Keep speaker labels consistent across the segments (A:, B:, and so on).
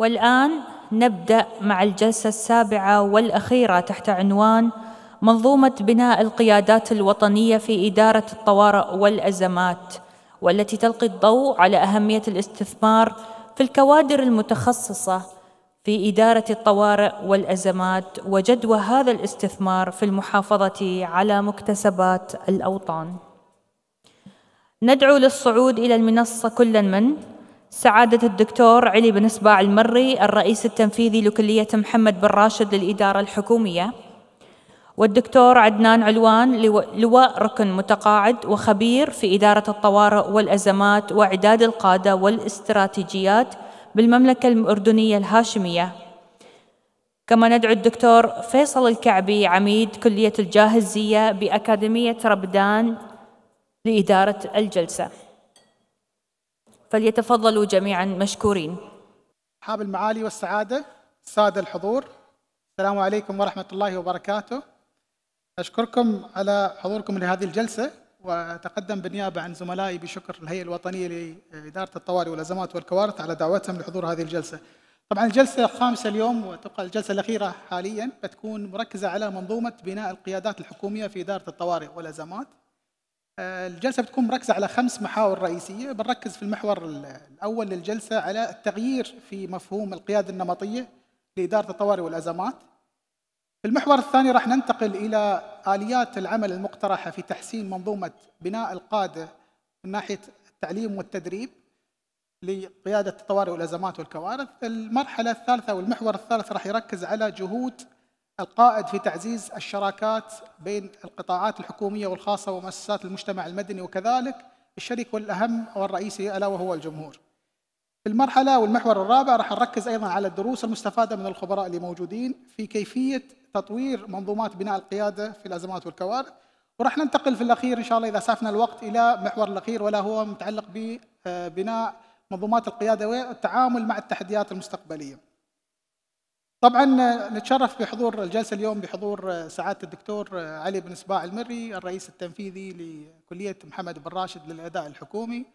A: والآن نبدأ مع الجلسة السابعة والأخيرة تحت عنوان منظومة بناء القيادات الوطنية في إدارة الطوارئ والأزمات، والتي تلقي الضوء على أهمية الاستثمار في الكوادر المتخصصة في إدارة الطوارئ والأزمات وجدوى هذا الاستثمار في المحافظة على مكتسبات الأوطان. ندعو للصعود إلى المنصة كل من سعادة الدكتور علي بن سباع المري الرئيس التنفيذي لكلية محمد بن راشد للإدارة الحكومية والدكتور عدنان علوان لواء ركن متقاعد وخبير في إدارة الطوارئ والأزمات وإعداد القادة والاستراتيجيات بالمملكة الأردنية الهاشمية كما ندعو الدكتور فيصل الكعبي عميد كلية الجاهزية بأكاديمية ربدان لإدارة الجلسة فليتفضلوا جميعا مشكورين
B: أصحاب المعالي والسعادة السادة الحضور السلام عليكم ورحمة الله وبركاته أشكركم على حضوركم لهذه الجلسة وأتقدم بالنيابة عن زملائي بشكر الهيئة الوطنية لإدارة الطوارئ والأزمات والكوارث على دعوتهم لحضور هذه الجلسة طبعا الجلسة الخامسة اليوم وتبقى الجلسة الأخيرة حاليا بتكون مركزة على منظومة بناء القيادات الحكومية في إدارة الطوارئ والأزمات الجلسة بتكون مركزة على خمس محاور رئيسية بنركز في المحور الأول للجلسة على التغيير في مفهوم القيادة النمطية لإدارة الطوارئ والأزمات في المحور الثاني راح ننتقل إلى آليات العمل المقترحة في تحسين منظومة بناء القادة من ناحية التعليم والتدريب لقيادة الطوارئ والأزمات والكوارث المرحلة الثالثة والمحور الثالث راح يركز على جهود القائد في تعزيز الشراكات بين القطاعات الحكومية والخاصة ومؤسسات المجتمع المدني وكذلك الشريك والأهم والرئيسي ألا وهو الجمهور في المرحلة والمحور الرابع راح نركز أيضا على الدروس المستفادة من الخبراء اللي موجودين في كيفية تطوير منظومات بناء القيادة في الأزمات والكوارث وراح ننتقل في الأخير إن شاء الله إذا سافنا الوقت إلى محور الأخير ولا هو متعلق ببناء منظومات القيادة والتعامل مع التحديات المستقبلية طبعا نتشرف بحضور الجلسه اليوم بحضور آه، سعاده الدكتور آه، علي بن سباع المري الرئيس التنفيذي لكليه محمد بن راشد للاداء الحكومي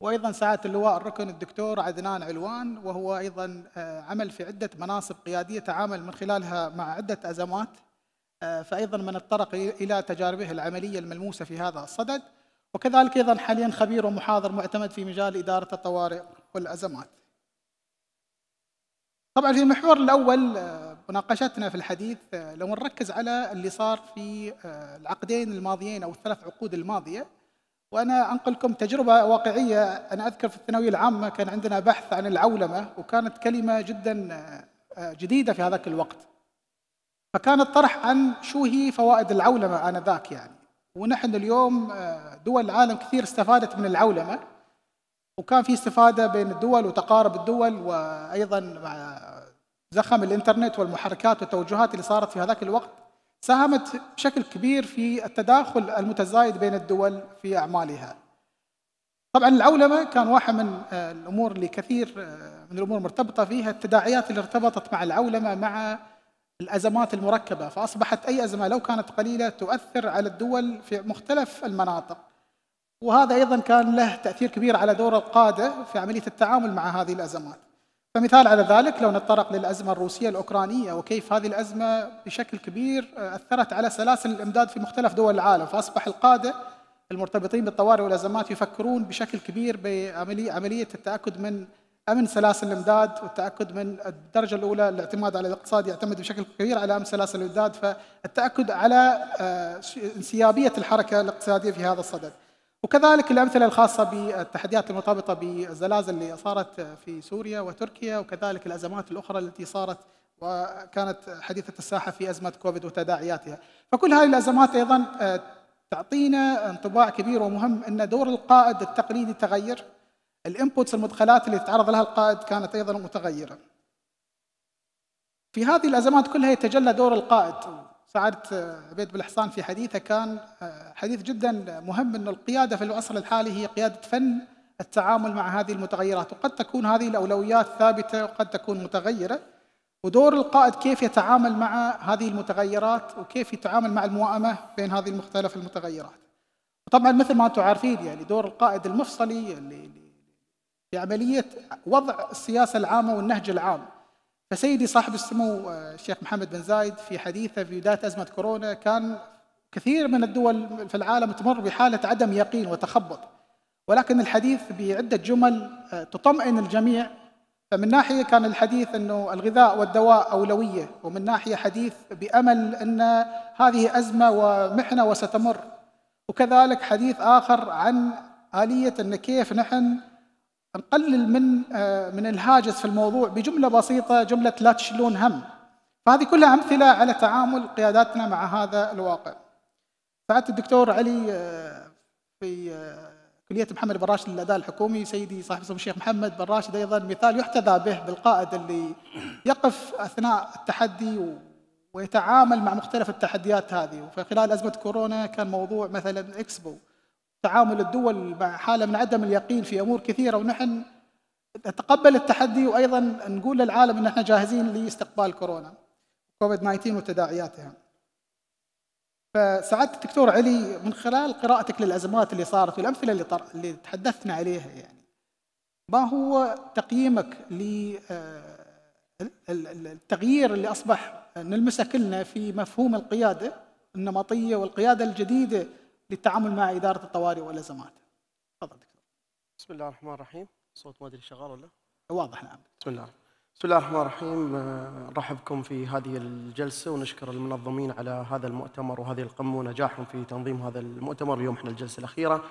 B: وايضا سعاده اللواء الركن الدكتور عدنان علوان وهو ايضا آه، عمل في عده مناصب قياديه تعامل من خلالها مع عده ازمات فايضا من الطرق الى تجاربه العمليه الملموسه في هذا الصدد وكذلك ايضا حاليا خبير ومحاضر معتمد في مجال اداره الطوارئ والازمات طبعا في المحور الأول آه، مناقشتنا في الحديث آه، لو نركز على اللي صار في آه، العقدين الماضيين أو الثلاث عقود الماضية وأنا أنقلكم تجربة واقعية أنا أذكر في الثانوية العامة كان عندنا بحث عن العولمة وكانت كلمة جدا جديدة في هذاك الوقت فكان الطرح عن شو هي فوائد العولمة آنذاك يعني ونحن اليوم دول العالم كثير استفادت من العولمة وكان في استفادة بين الدول وتقارب الدول وأيضا مع زخم الإنترنت والمحركات والتوجهات اللي صارت في هذاك الوقت ساهمت بشكل كبير في التداخل المتزايد بين الدول في أعمالها طبعا العولمة كان واحد من الأمور اللي كثير من الأمور مرتبطة فيها التداعيات اللي ارتبطت مع العولمة مع الأزمات المركبة فأصبحت أي أزمة لو كانت قليلة تؤثر على الدول في مختلف المناطق وهذا أيضا كان له تأثير كبير على دور القادة في عملية التعامل مع هذه الأزمات فمثال على ذلك لو نتطرق للأزمة الروسية الأوكرانية وكيف هذه الأزمة بشكل كبير أثرت على سلاسل الإمداد في مختلف دول العالم فأصبح القادة المرتبطين بالطوارئ والأزمات يفكرون بشكل كبير بعملية التأكد من أمن سلاسل الإمداد والتأكد من الدرجة الأولى الاعتماد على الاقتصاد يعتمد بشكل كبير على أمن سلاسل الإمداد فالتأكد على آه، انسيابية الحركة الاقتصادية في هذا الصدد وكذلك الأمثلة الخاصة بالتحديات المرتبطة بالزلازل اللي صارت في سوريا وتركيا وكذلك الأزمات الأخرى التي صارت وكانت حديثة الساحة في أزمة كوفيد وتداعياتها فكل هذه الأزمات أيضا آه، تعطينا انطباع كبير ومهم أن دور القائد التقليدي تغير الانبوتس المدخلات اللي تعرض لها القائد كانت أيضا متغيرة في هذه الأزمات كلها يتجلى دور القائد سعادة عبيد بالحصان في حديثه كان آه، حديث جدا مهم أن القيادة في العصر الحالي هي قيادة فن التعامل مع هذه المتغيرات وقد تكون هذه الأولويات ثابتة وقد تكون متغيرة ودور القائد كيف يتعامل مع هذه المتغيرات وكيف يتعامل مع الموائمة بين هذه المختلف المتغيرات طبعا مثل ما انتم عارفين يعني دور القائد المفصلي اللي في عملية وضع السياسة العامة والنهج العام فسيدي صاحب السمو آه، الشيخ محمد بن زايد في حديثه في بدايه ازمه كورونا كان كثير من الدول في العالم تمر بحاله عدم يقين وتخبط ولكن الحديث بعده جمل آه، تطمئن الجميع فمن ناحيه كان الحديث انه الغذاء والدواء اولويه ومن ناحيه حديث بامل ان هذه ازمه ومحنه وستمر وكذلك حديث اخر عن اليه ان كيف نحن نقلل من آه، من الهاجس في الموضوع بجمله بسيطه جمله لا تشلون هم فهذه كلها امثله على تعامل قياداتنا مع هذا الواقع سعاده الدكتور علي آه، في آه، كليه محمد بن راشد للاداء الحكومي سيدي صاحب سمو الشيخ محمد بن راشد ايضا مثال يحتذى به بالقائد اللي يقف اثناء التحدي ويتعامل مع مختلف التحديات هذه وفي خلال ازمه كورونا كان موضوع مثلا اكسبو تعامل الدول مع حالة من عدم اليقين في أمور كثيرة ونحن نتقبل التحدي وأيضا نقول للعالم أن احنا جاهزين لاستقبال كورونا كوفيد 19 وتداعياتها فسعادة الدكتور علي من خلال قراءتك للأزمات اللي صارت والأمثلة اللي, طر... اللي تحدثنا عليها يعني ما هو تقييمك للتغيير اللي أصبح نلمسه كلنا في مفهوم القيادة النمطية والقيادة الجديدة للتعامل مع إدارة الطوارئ والأزمات
C: تفضل دكتور بسم الله الرحمن الرحيم صوت ما أدري شغال ولا واضح نعم بسم الله بسم الله الرحمن الرحيم آه، نرحب بكم في هذه الجلسة ونشكر المنظمين على هذا المؤتمر وهذه القمة ونجاحهم في تنظيم هذا المؤتمر اليوم احنا الجلسة الأخيرة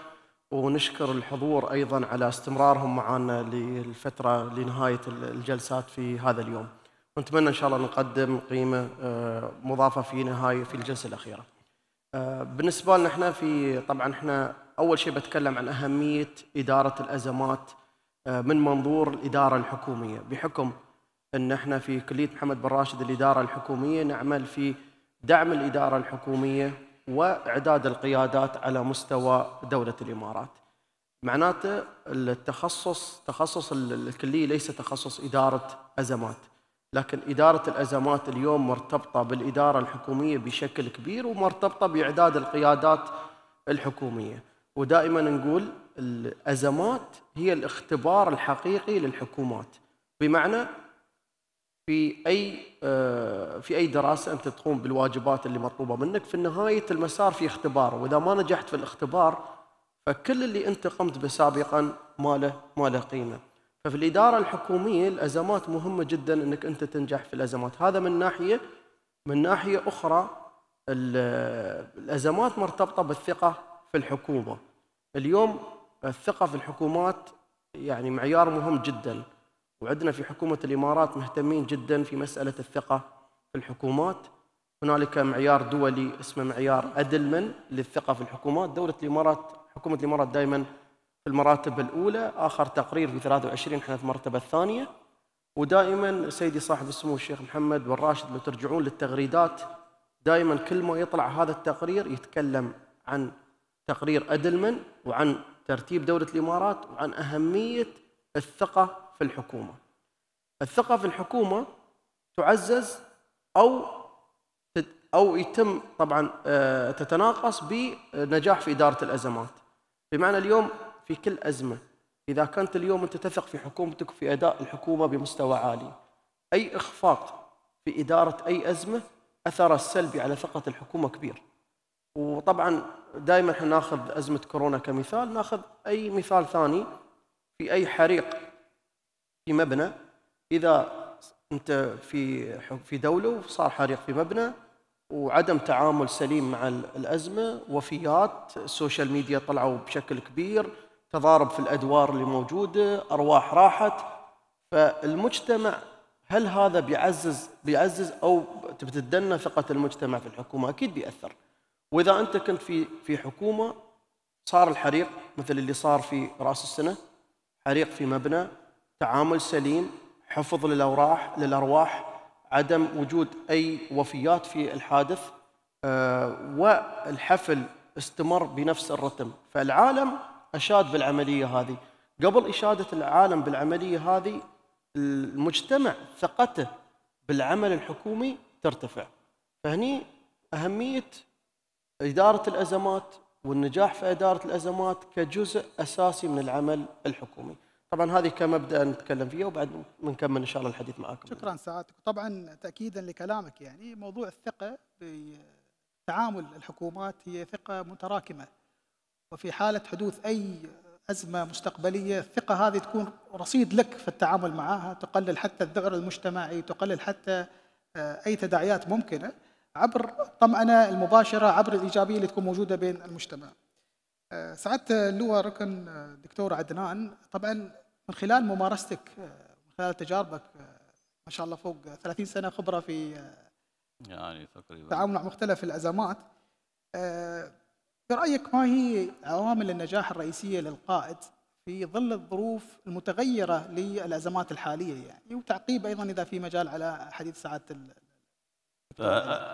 C: ونشكر الحضور أيضا على استمرارهم معنا للفترة لنهاية الجلسات في هذا اليوم ونتمنى إن شاء الله نقدم قيمة آه، مضافة في نهاية في الجلسة الأخيرة آه، بالنسبة لنا احنا في طبعا احنا أول شيء بتكلم عن أهمية إدارة الأزمات آه، من منظور الإدارة الحكومية بحكم أن احنا في كلية محمد بن راشد الإدارة الحكومية نعمل في دعم الإدارة الحكومية وإعداد القيادات على مستوى دولة الإمارات معناته التخصص تخصص الكلية ليس تخصص إدارة أزمات لكن إدارة الأزمات اليوم مرتبطة بالإدارة الحكومية بشكل كبير ومرتبطة بإعداد القيادات الحكومية ودائما نقول الأزمات هي الاختبار الحقيقي للحكومات بمعنى في أي آه، في أي دراسة أنت تقوم بالواجبات اللي مطلوبة منك في نهاية المسار في اختبار وإذا ما نجحت في الاختبار فكل اللي أنت قمت به سابقا ما له ما له قيمة ففي الإدارة الحكومية الأزمات مهمة جدا أنك أنت تنجح في الأزمات هذا من ناحية من ناحية أخرى الأزمات مرتبطة بالثقة في الحكومة اليوم الثقة في الحكومات يعني معيار مهم جدا وعندنا في حكومة الإمارات مهتمين جدا في مسألة الثقة في الحكومات هنالك معيار دولي اسمه معيار أدلمن للثقة في الحكومات دولة الإمارات حكومة الإمارات دائما في المراتب الأولى آخر تقرير في 23 احنا في المرتبة الثانية ودائما سيدي صاحب السمو الشيخ محمد بن راشد لو ترجعون للتغريدات دائما كل ما يطلع هذا التقرير يتكلم عن تقرير أدلمن وعن ترتيب دولة الإمارات وعن أهمية الثقة في الحكومة الثقة في الحكومة تعزز أو أو يتم طبعا آه، تتناقص بنجاح في إدارة الأزمات بمعنى اليوم في كل أزمة إذا كنت اليوم أنت تثق في حكومتك وفي أداء الحكومة بمستوى عالي أي إخفاق في إدارة أي أزمة أثره السلبي على ثقة الحكومة كبير وطبعا دائما احنا ناخذ أزمة كورونا كمثال ناخذ أي مثال ثاني في أي حريق في مبنى إذا أنت في في دولة وصار حريق في مبنى وعدم تعامل سليم مع الأزمة وفيات السوشيال ميديا طلعوا بشكل كبير تضارب في الادوار اللي موجوده ارواح راحت فالمجتمع هل هذا بيعزز بيعزز او بتتدنى ثقه المجتمع في الحكومه اكيد بياثر واذا انت كنت في في حكومه صار الحريق مثل اللي صار في راس السنه حريق في مبنى تعامل سليم حفظ للاوراح للارواح عدم وجود اي وفيات في الحادث آه، والحفل استمر بنفس الرتم فالعالم أشاد بالعملية هذه قبل إشادة العالم بالعملية هذه المجتمع ثقته بالعمل الحكومي ترتفع فهني أهمية إدارة الأزمات والنجاح في إدارة الأزمات كجزء أساسي من العمل الحكومي طبعا هذه كمبدا نتكلم فيها وبعد بنكمل ان شاء الله الحديث معاكم
B: شكرا سعادتك طبعا تاكيدا لكلامك يعني موضوع الثقه بتعامل الحكومات هي ثقه متراكمه وفي حالة حدوث أي أزمة مستقبلية الثقة هذه تكون رصيد لك في التعامل معها تقلل حتى الذعر المجتمعي تقلل حتى آه، أي تداعيات ممكنة عبر الطمأنة المباشرة عبر الإيجابية اللي تكون موجودة بين المجتمع آه، سعدت اللواء ركن آه، دكتور عدنان طبعا من خلال ممارستك من خلال تجاربك ما شاء الله فوق 30 سنة خبرة في
D: يعني تقريبا التعامل
B: مع مختلف الأزمات في رأيك ما هي عوامل النجاح الرئيسية للقائد في ظل الظروف المتغيرة للأزمات الحالية يعني وتعقيب أيضا إذا في مجال على حديث ساعة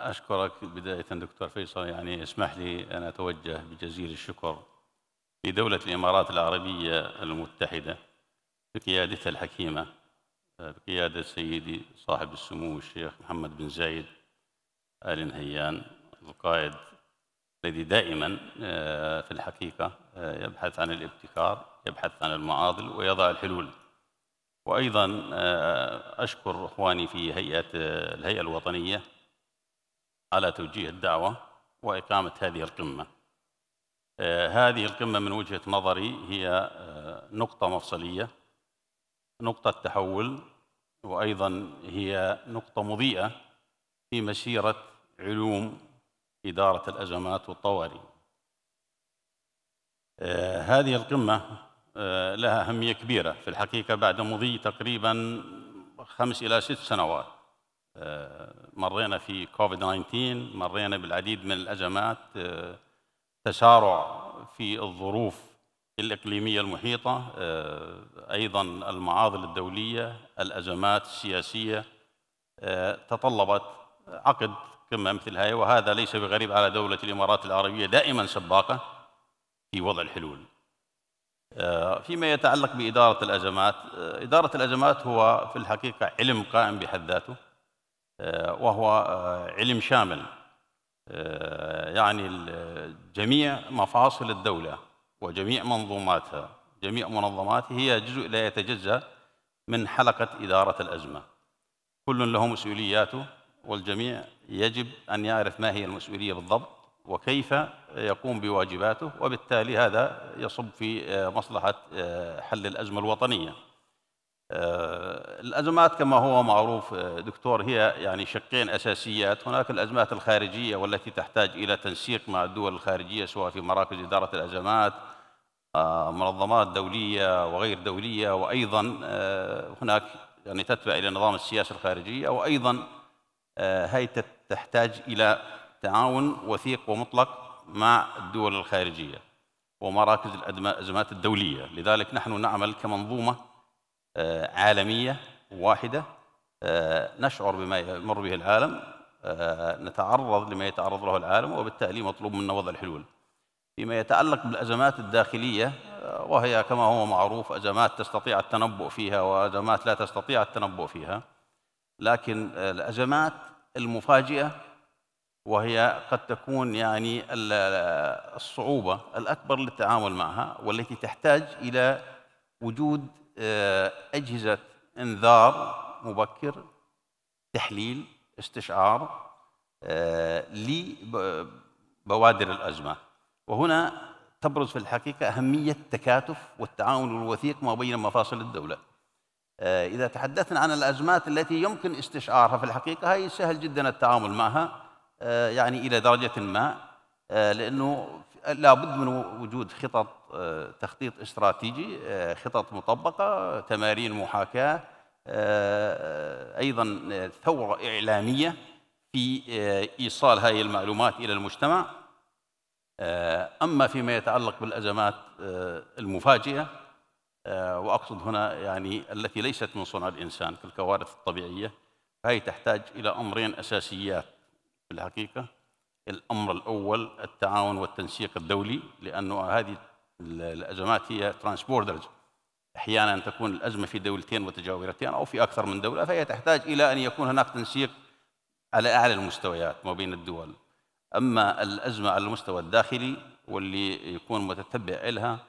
D: أشكرك بداية دكتور فيصل يعني اسمح لي أن أتوجه بجزيل الشكر لدولة الإمارات العربية المتحدة بقيادتها الحكيمة بقيادة سيدي صاحب السمو الشيخ محمد بن زايد آل نهيان القائد الذي دائما آه، في الحقيقة آه، يبحث عن الابتكار يبحث عن المعاضل ويضع الحلول وأيضا آه، أشكر إخواني في هيئة الهيئة الوطنية على توجيه الدعوة وإقامة هذه القمة هذه القمة من وجهة نظري هي نقطة مفصلية نقطة تحول وأيضا هي نقطة مضيئة في مسيرة علوم إدارة الأزمات والطوارئ آه، هذه القمة آه، لها أهمية كبيرة في الحقيقة بعد مضي تقريبا خمس إلى ست سنوات آه، مرينا في كوفيد 19 مرينا بالعديد من الأزمات تسارع في الظروف الإقليمية المحيطة أيضا المعاضل الدولية الأزمات السياسية تطلبت عقد كما مثل هاي وهذا ليس بغريب على دولة الإمارات العربية دائما سباقة في وضع الحلول آه، فيما يتعلق بإدارة الأزمات آه، إدارة الأزمات هو في الحقيقة علم قائم بحد ذاته آه، وهو علم شامل يعني جميع مفاصل الدولة وجميع منظوماتها جميع منظماتها هي جزء لا يتجزأ من حلقة إدارة الأزمة كل له مسؤولياته والجميع يجب أن يعرف ما هي المسؤولية بالضبط وكيف يقوم بواجباته وبالتالي هذا يصب في آه، مصلحة آه، حل الأزمة الوطنية آه، الأزمات كما هو معروف دكتور هي يعني شقين أساسيات هناك الأزمات الخارجية والتي تحتاج إلى تنسيق مع الدول الخارجية سواء في مراكز إدارة الأزمات منظمات دولية وغير دولية وأيضا هناك يعني تتبع إلى نظام السياسة الخارجية وأيضا هاي آه، تحتاج إلى تعاون وثيق ومطلق مع الدول الخارجية ومراكز الأزمات الدولية لذلك نحن نعمل كمنظومة آه، عالمية واحدة آه، نشعر بما يمر به العالم نتعرض لما يتعرض له العالم وبالتالي مطلوب منا وضع الحلول فيما يتعلق بالأزمات الداخلية وهي كما هو معروف أزمات تستطيع التنبؤ فيها وأزمات لا تستطيع التنبؤ فيها لكن الأزمات المفاجئة وهي قد تكون يعني الصعوبة الأكبر للتعامل معها والتي تحتاج إلى وجود آه، أجهزة إنذار مبكر تحليل استشعار آه، لبوادر الأزمة وهنا تبرز في الحقيقة أهمية التكاتف والتعاون الوثيق ما بين مفاصل الدولة آه، إذا تحدثنا عن الأزمات التي يمكن استشعارها في الحقيقة هي سهل جدا التعامل معها آه، يعني إلى درجة ما آه، لأنه لابد من وجود خطط تخطيط استراتيجي خطط مطبقة تمارين محاكاة أيضا ثورة إعلامية في إيصال هذه المعلومات إلى المجتمع أما فيما يتعلق بالأزمات المفاجئة آه، واقصد هنا يعني التي ليست من صنع الانسان كالكوارث الطبيعيه فهي تحتاج الى امرين اساسيات في الحقيقه الامر الاول التعاون والتنسيق الدولي لانه هذه الازمات هي ترانسبوردرز احيانا تكون الازمه في دولتين متجاورتين او في اكثر من دوله فهي تحتاج الى ان يكون هناك تنسيق على اعلى المستويات ما بين الدول اما الازمه على المستوى الداخلي واللي يكون متتبع لها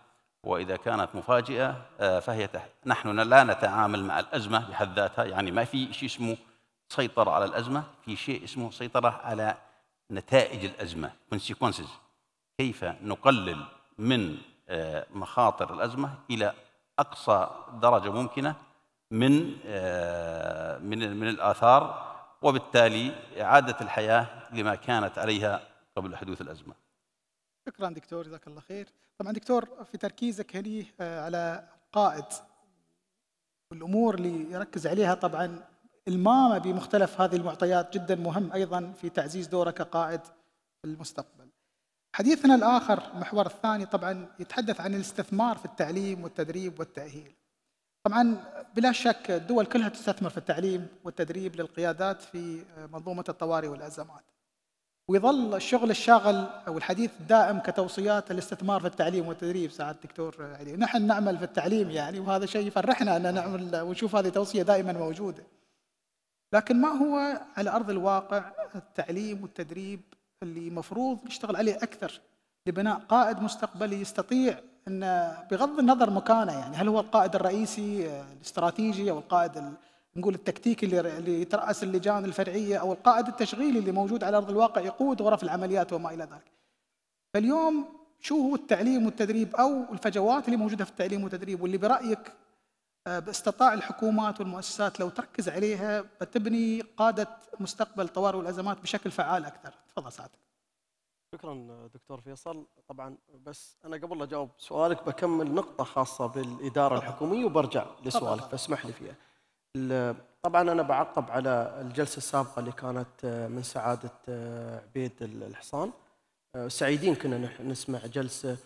D: وإذا كانت مفاجئة آه، فهي تح... نحن لا نتعامل مع الأزمة بحد ذاتها يعني ما في شيء اسمه سيطرة على الأزمة في شيء اسمه سيطرة على نتائج الأزمة consequences كيف نقلل من آه، مخاطر الأزمة إلى أقصى درجة ممكنة من آه، من من الآثار وبالتالي إعادة الحياة لما كانت عليها قبل حدوث الأزمة
B: شكرا دكتور جزاك الله خير طبعا دكتور في تركيزك هني آه، على قائد والامور اللي يركز عليها طبعا المامه بمختلف هذه المعطيات جدا مهم ايضا في تعزيز دورك كقائد في المستقبل. حديثنا الاخر المحور الثاني طبعا يتحدث عن الاستثمار في التعليم والتدريب والتاهيل. طبعا بلا شك الدول كلها تستثمر في التعليم والتدريب للقيادات في آه، منظومه الطوارئ والازمات. ويظل الشغل الشاغل او الحديث الدائم كتوصيات الاستثمار في التعليم والتدريب سعاده الدكتور علي، نحن نعمل في التعليم يعني وهذا شيء يفرحنا ان نعمل ونشوف هذه توصيه دائما موجوده. لكن ما هو على ارض الواقع التعليم والتدريب اللي مفروض نشتغل عليه اكثر لبناء قائد مستقبلي يستطيع ان بغض النظر مكانه يعني هل هو القائد الرئيسي آه، الاستراتيجي او القائد نقول التكتيك اللي اللي يتراس اللجان الفرعيه او القائد التشغيلي اللي موجود على ارض الواقع يقود غرف العمليات وما الى ذلك. فاليوم شو هو التعليم والتدريب او الفجوات اللي موجوده في التعليم والتدريب واللي برايك آه، باستطاع الحكومات والمؤسسات لو تركز عليها بتبني قاده مستقبل طوارئ والازمات بشكل فعال اكثر، تفضل سعادتك.
C: شكرا دكتور فيصل طبعا بس انا قبل لا اجاوب سؤالك بكمل نقطه خاصه بالاداره الحكوميه وبرجع لسؤالك فاسمح لي فيها طبعا انا بعقب على الجلسه السابقه اللي كانت آه، من سعاده آه، عبيد الحصان آه، سعيدين كنا نسمع جلسه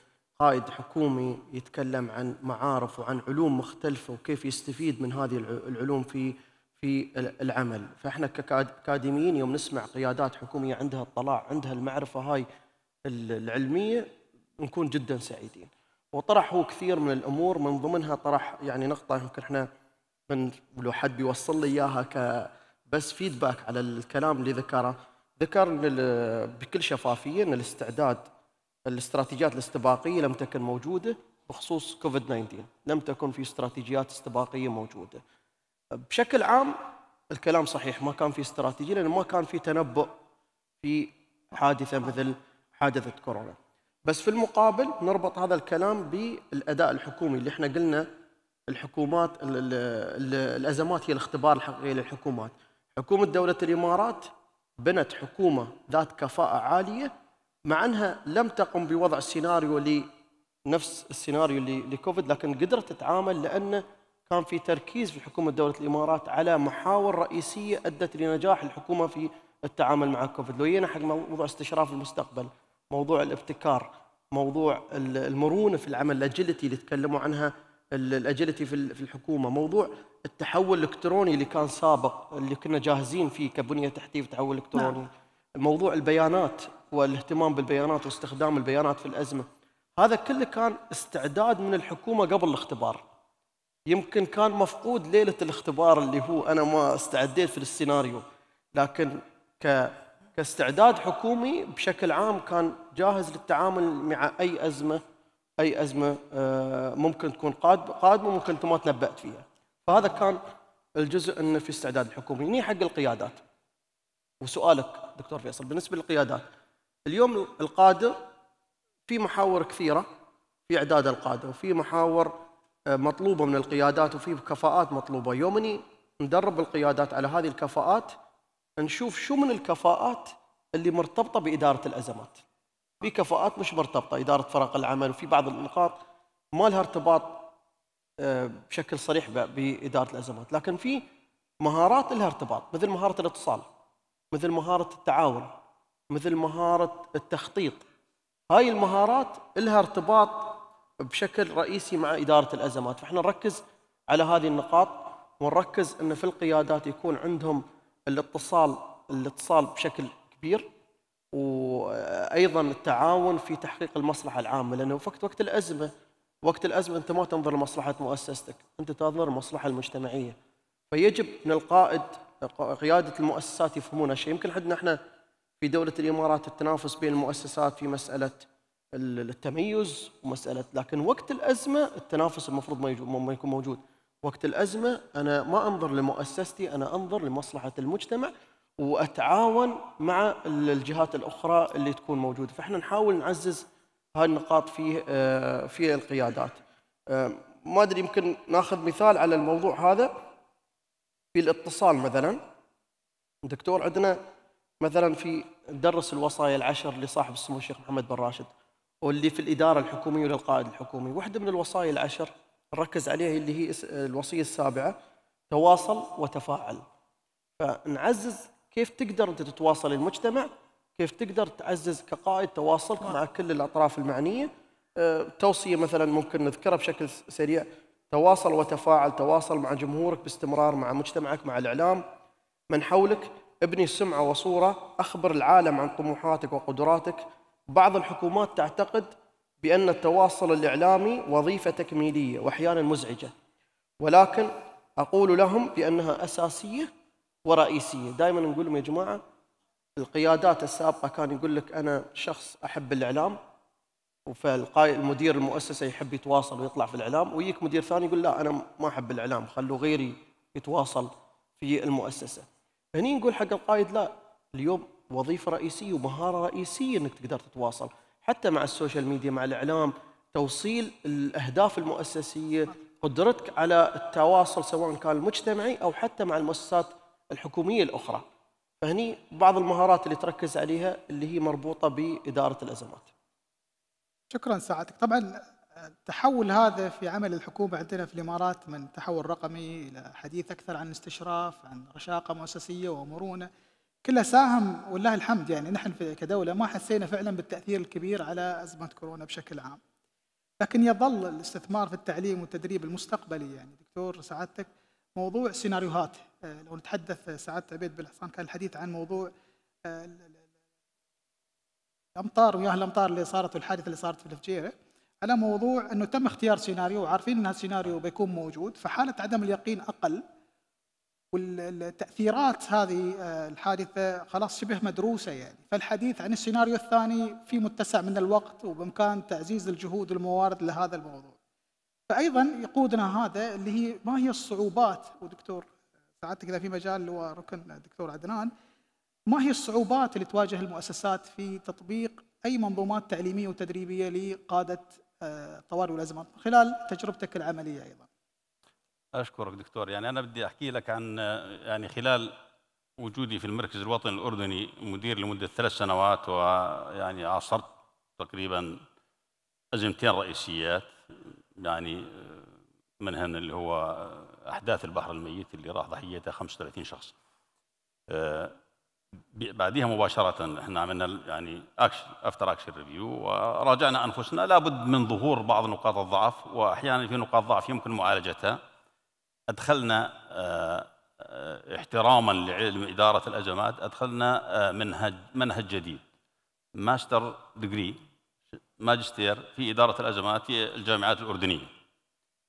C: قائد حكومي يتكلم عن معارف وعن علوم مختلفه وكيف يستفيد من هذه العلوم في في العمل فاحنا كاكاديميين يوم نسمع قيادات حكوميه عندها اطلاع عندها المعرفه هاي العلميه نكون جدا سعيدين وطرح هو كثير من الامور من ضمنها طرح يعني نقطه يمكن احنا تقريبا ولو حد بيوصل لي اياها ك بس فيدباك على الكلام اللي ذكره ذكر بكل شفافيه ان الاستعداد الاستراتيجيات الاستباقيه لم تكن موجوده بخصوص كوفيد 19 لم تكن في استراتيجيات استباقيه موجوده بشكل عام الكلام صحيح ما كان في استراتيجيه لان ما كان في تنبؤ في حادثه مثل حادثه كورونا بس في المقابل نربط هذا الكلام بالاداء الحكومي اللي احنا قلنا الحكومات الـ الـ الـ الازمات هي الاختبار الحقيقي للحكومات. حكومه دوله الامارات بنت حكومه ذات كفاءه عاليه مع انها لم تقم بوضع سيناريو لنفس السيناريو لكوفيد لكن قدرت تتعامل لانه كان في تركيز في حكومه دوله الامارات على محاور رئيسيه ادت لنجاح الحكومه في التعامل مع كوفيد، لو جينا حق موضوع استشراف المستقبل، موضوع الابتكار، موضوع المرونه في العمل الاجيلتي اللي تكلموا عنها الاجيلتي في الحكومه موضوع التحول الالكتروني اللي كان سابق اللي كنا جاهزين فيه كبنيه تحتيه في تحول الكتروني نعم. موضوع البيانات والاهتمام بالبيانات واستخدام البيانات في الازمه هذا كله كان استعداد من الحكومه قبل الاختبار يمكن كان مفقود ليله الاختبار اللي هو انا ما استعديت في السيناريو لكن ك كاستعداد حكومي بشكل عام كان جاهز للتعامل مع اي ازمه اي ازمه آه، ممكن تكون قادمه ممكن انت ما تنبأت فيها. فهذا كان الجزء انه في استعداد الحكومي، هني حق القيادات. وسؤالك دكتور فيصل بالنسبه للقيادات اليوم القاده في محاور كثيره في اعداد القاده وفي محاور آه، مطلوبه من القيادات وفي كفاءات مطلوبه، يوم اني ندرب القيادات على هذه الكفاءات نشوف شو من الكفاءات اللي مرتبطه باداره الازمات. في كفاءات مش مرتبطه اداره فرق العمل وفي بعض النقاط ما لها ارتباط آه، بشكل صريح باداره الازمات لكن في مهارات لها ارتباط مثل مهاره الاتصال مثل مهاره التعاون مثل مهاره التخطيط هاي المهارات لها ارتباط بشكل رئيسي مع اداره الازمات فاحنا نركز على هذه النقاط ونركز ان في القيادات يكون عندهم الاتصال الاتصال بشكل كبير وايضا التعاون في تحقيق المصلحه العامه لانه وقت وقت الازمه وقت الازمه انت ما تنظر لمصلحه مؤسستك، انت تنظر المصلحه المجتمعيه. فيجب ان القائد قياده المؤسسات يفهمون هالشيء، يمكن عندنا احنا في دوله الامارات التنافس بين المؤسسات في مساله التميز ومساله لكن وقت الازمه التنافس المفروض ما يكون موجود. وقت الازمه انا ما انظر لمؤسستي انا انظر لمصلحه المجتمع واتعاون مع الجهات الاخرى اللي تكون موجوده فاحنا نحاول نعزز هاي النقاط في آه، في القيادات آه، ما ادري يمكن ناخذ مثال على الموضوع هذا في الاتصال مثلا دكتور عندنا مثلا في درس الوصايا العشر لصاحب السمو الشيخ محمد بن راشد واللي في الاداره الحكوميه وللقائد الحكومي واحده من الوصايا العشر نركز عليها اللي هي الوصيه السابعه تواصل وتفاعل فنعزز كيف تقدر انت تتواصل المجتمع كيف تقدر تعزز كقائد تواصلك مع كل الاطراف المعنيه آه، توصيه مثلا ممكن نذكرها بشكل سريع تواصل وتفاعل تواصل مع جمهورك باستمرار مع مجتمعك مع الاعلام من حولك ابني سمعه وصوره اخبر العالم عن طموحاتك وقدراتك بعض الحكومات تعتقد بان التواصل الاعلامي وظيفه تكميليه واحيانا مزعجه ولكن اقول لهم بانها اساسيه ورئيسيه، دائما نقول لهم يا جماعه القيادات السابقه كان يقول لك انا شخص احب الاعلام فالقائد المدير المؤسسه يحب يتواصل ويطلع في الاعلام ويجيك مدير ثاني يقول لا انا ما احب الاعلام خلوا غيري يتواصل في المؤسسه. هني نقول حق القائد لا اليوم وظيفه رئيسيه ومهاره رئيسيه انك تقدر تتواصل حتى مع السوشيال ميديا مع الاعلام توصيل الاهداف المؤسسيه قدرتك على التواصل سواء كان المجتمعي او حتى مع المؤسسات الحكوميه الاخرى فهني بعض المهارات اللي تركز عليها اللي هي مربوطه باداره الازمات
B: شكرا سعادتك طبعا التحول هذا في عمل الحكومه عندنا في الامارات من تحول رقمي الى حديث اكثر عن استشراف عن رشاقه مؤسسيه ومرونه كلها ساهم ولله الحمد يعني نحن كدوله ما حسينا فعلا بالتاثير الكبير على ازمه كورونا بشكل عام لكن يظل الاستثمار في التعليم والتدريب المستقبلي يعني دكتور سعادتك موضوع سيناريوهات آه، لو نتحدث آه، سعادة عبيد بالحصان كان الحديث عن موضوع آه، الامطار وياه الامطار اللي صارت والحادثه اللي صارت في الفجيره على موضوع انه تم اختيار سيناريو وعارفين ان السيناريو بيكون موجود فحاله عدم اليقين اقل والتاثيرات هذه الحادثه خلاص شبه مدروسه يعني فالحديث عن السيناريو الثاني في متسع من الوقت وبامكان تعزيز الجهود والموارد لهذا الموضوع فايضا يقودنا هذا اللي هي ما هي الصعوبات ودكتور ساعدتك اذا في مجال هو ركن الدكتور عدنان ما هي الصعوبات اللي تواجه المؤسسات في تطبيق اي منظومات تعليميه وتدريبيه لقاده آه، طوارئ والازمات خلال تجربتك
D: العمليه ايضا. اشكرك دكتور يعني انا بدي احكي لك عن يعني خلال وجودي في المركز الوطني الاردني مدير لمده ثلاث سنوات ويعني عاصرت تقريبا ازمتين رئيسيات يعني آه، منهن اللي هو آه، احداث البحر الميت اللي راح ضحيتها 35 شخص آه، بعديها مباشرة احنا عملنا يعني اكشن افتر اكشن ريفيو وراجعنا انفسنا لابد من ظهور بعض نقاط الضعف واحيانا في نقاط ضعف يمكن معالجتها ادخلنا احتراما لعلم اداره الازمات ادخلنا منهج منهج جديد ماستر ديجري ماجستير في إدارة الأزمات في الجامعات الأردنية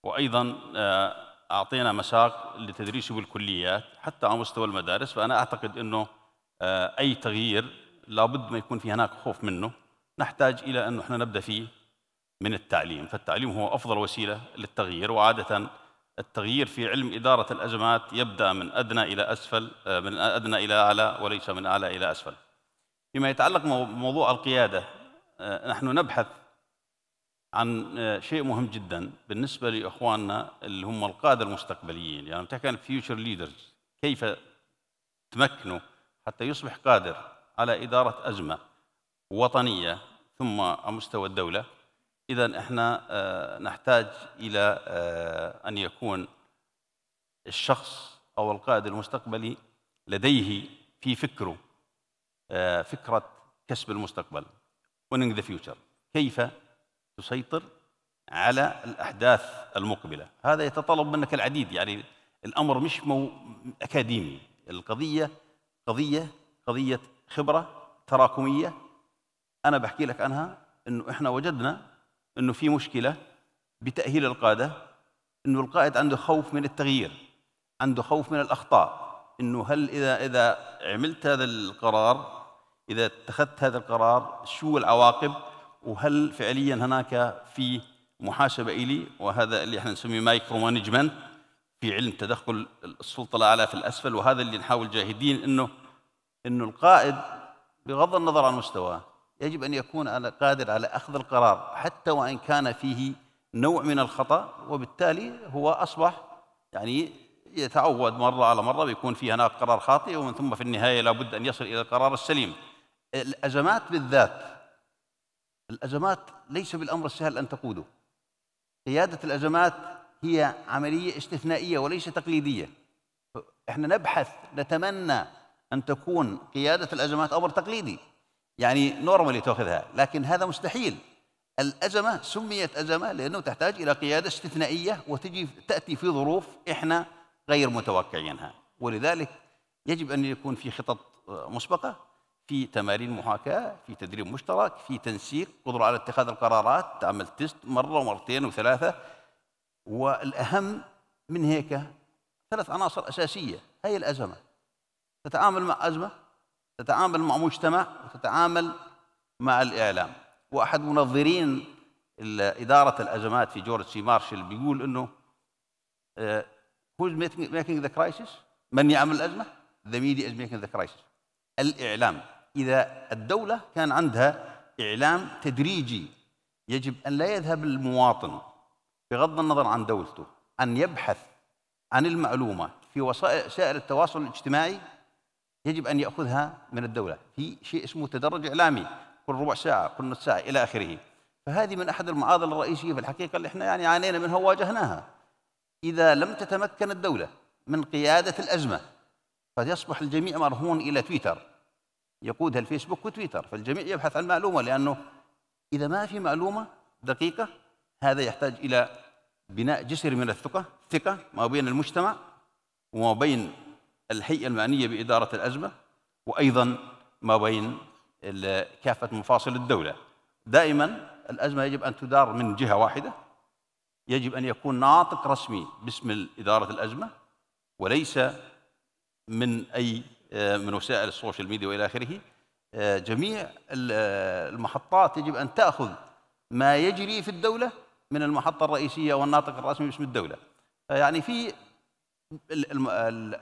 D: وأيضا آه، أعطينا مساق لتدريسه بالكليات حتى على مستوى المدارس فأنا أعتقد أنه آه، أي تغيير لابد ما يكون في هناك خوف منه نحتاج إلى أن احنا نبدأ فيه من التعليم فالتعليم هو أفضل وسيلة للتغيير وعادة التغيير في علم إدارة الأزمات يبدأ من أدنى إلى أسفل آه، من أدنى إلى أعلى وليس من أعلى إلى أسفل فيما يتعلق بموضوع القيادة آه، نحن نبحث عن آه، شيء مهم جدا بالنسبه لاخواننا اللي هم القاده المستقبليين يعني بتحكي عن فيوتشر ليدرز كيف تمكنه حتى يصبح قادر على اداره ازمه وطنيه ثم على مستوى الدوله اذا احنا آه، نحتاج الى ان يكون الشخص او القائد المستقبلي لديه في فكره فكره كسب المستقبل winning the future كيف تسيطر على الأحداث المقبلة هذا يتطلب منك العديد يعني الأمر مش مو أكاديمي القضية قضية قضية خبرة تراكمية أنا بحكي لك عنها أنه إحنا وجدنا أنه في مشكلة بتأهيل القادة أنه القائد عنده خوف من التغيير عنده خوف من الأخطاء أنه هل إذا إذا عملت هذا القرار إذا اتخذت هذا القرار شو العواقب وهل فعليا هناك في محاسبة إلي وهذا اللي احنا نسميه مايكرو مانجمنت في علم تدخل السلطة الأعلى في الأسفل وهذا اللي نحاول جاهدين إنه إنه القائد بغض النظر عن مستواه يجب أن يكون على قادر على أخذ القرار حتى وإن كان فيه نوع من الخطأ وبالتالي هو أصبح يعني يتعود مرة على مرة بيكون في هناك قرار خاطئ ومن ثم في النهاية لابد أن يصل إلى القرار السليم الأزمات بالذات الأزمات ليس بالأمر السهل أن تقوده قيادة الأزمات هي عملية استثنائية وليس تقليدية احنا نبحث نتمنى أن تكون قيادة الأزمات أمر تقليدي يعني نورمالي تأخذها لكن هذا مستحيل الأزمة سميت أزمة لأنه تحتاج إلى قيادة استثنائية وتجي تأتي في ظروف إحنا غير متوقعينها ولذلك يجب أن يكون في خطط آه، مسبقة في تمارين محاكاة في تدريب مشترك في تنسيق قدرة على اتخاذ القرارات تعمل تيست مرة ومرتين وثلاثة والأهم من هيك ثلاث عناصر أساسية هي الأزمة تتعامل مع أزمة تتعامل مع مجتمع وتتعامل مع الإعلام وأحد منظرين إدارة الأزمات في جورج سي مارشل بيقول أنه آه، who's making the crisis من يعمل الأزمة the media is making the crisis الإعلام إذا الدولة كان عندها إعلام تدريجي يجب أن لا يذهب المواطن بغض النظر عن دولته أن يبحث عن المعلومة في وسائل التواصل الاجتماعي يجب أن يأخذها من الدولة في شيء اسمه تدرج إعلامي كل ربع ساعة كل نص ساعة إلى آخره فهذه من أحد المعاضل الرئيسية في الحقيقة اللي احنا يعني عانينا منها وواجهناها إذا لم تتمكن الدولة من قيادة الأزمة فيصبح الجميع مرهون إلى تويتر يقودها الفيسبوك وتويتر فالجميع يبحث عن معلومة لأنه إذا ما في معلومة دقيقة هذا يحتاج إلى بناء جسر من الثقة ثقة ما بين المجتمع وما بين الهيئة المعنية بإدارة الأزمة وأيضا ما بين كافة مفاصل الدولة دائما الأزمة يجب أن تدار من جهة واحدة يجب أن يكون ناطق رسمي باسم إدارة الأزمة وليس من أي آه، من وسائل السوشيال ميديا والى اخره آه، جميع آه، المحطات يجب ان تاخذ ما يجري في الدوله من المحطه الرئيسيه والناطق الرسمي باسم الدوله يعني في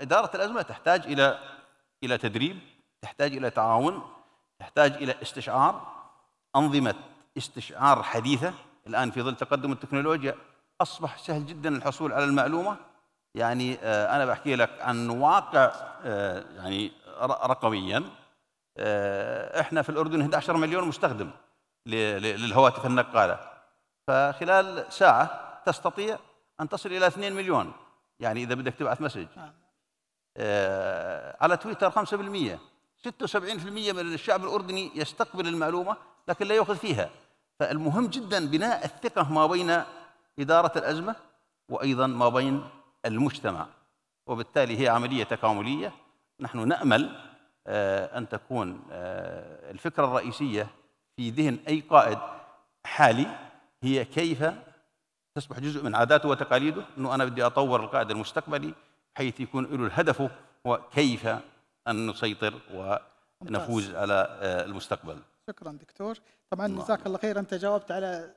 D: اداره الازمه تحتاج الى الى تدريب تحتاج الى تعاون تحتاج الى استشعار انظمه استشعار حديثه الان في ظل تقدم التكنولوجيا اصبح سهل جدا الحصول على المعلومه يعني آه، انا بحكي لك عن واقع آه، يعني رقميا آه، احنا في الاردن 11 مليون مستخدم للهواتف النقاله فخلال ساعه تستطيع ان تصل الى 2 مليون يعني اذا بدك تبعث مسج نعم. على تويتر 5% 76% من الشعب الاردني يستقبل المعلومه لكن لا ياخذ فيها فالمهم جدا بناء الثقه ما بين اداره الازمه وايضا ما بين المجتمع وبالتالي هي عملية تكاملية نحن نأمل آه، أن تكون آه، الفكرة الرئيسية في ذهن أي قائد حالي هي كيف تصبح جزء من عاداته وتقاليده أنه أنا بدي أطور القائد المستقبلي حيث يكون له الهدف هو كيف أن نسيطر ونفوز على آه، المستقبل
B: شكرا دكتور طبعا نعم. جزاك الله خير أنت جاوبت على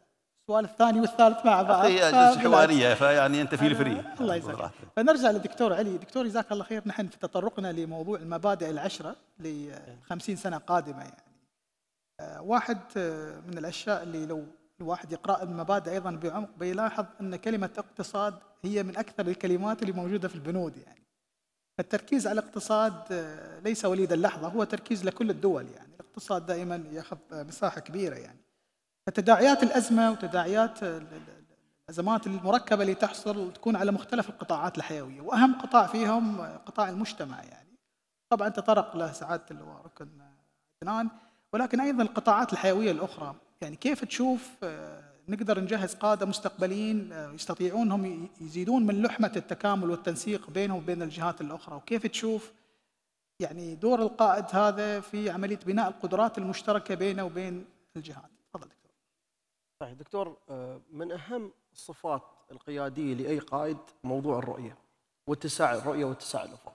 B: السؤال الثاني والثالث مع بعض هي آه، حواريه
D: فيعني انت في الفري الله يجزاك
B: فنرجع للدكتور علي دكتور جزاك الله خير نحن في تطرقنا لموضوع المبادئ العشره ل 50 سنه قادمه يعني آه، واحد آه، من الاشياء اللي لو الواحد يقرا المبادئ ايضا بعمق بيلاحظ ان كلمه اقتصاد هي من اكثر الكلمات اللي موجوده في البنود يعني فالتركيز على الاقتصاد ليس وليد اللحظه هو تركيز لكل الدول يعني الاقتصاد دائما ياخذ مساحه كبيره يعني فتداعيات الازمه وتداعيات الازمات المركبه اللي تحصل تكون على مختلف القطاعات الحيويه واهم قطاع فيهم قطاع المجتمع يعني طبعا تطرق له سعاده ركن عدنان ولكن ايضا القطاعات الحيويه الاخرى يعني كيف تشوف آه، نقدر نجهز قاده مستقبليين آه، يستطيعون هم يزيدون من لحمه التكامل والتنسيق بينهم وبين الجهات الاخرى وكيف تشوف يعني دور القائد هذا في عمليه بناء القدرات المشتركه بينه وبين
C: الجهات صحيح دكتور آه، من اهم الصفات القياديه لاي قائد موضوع الرؤيه واتساع الرؤيه واتساع الافق.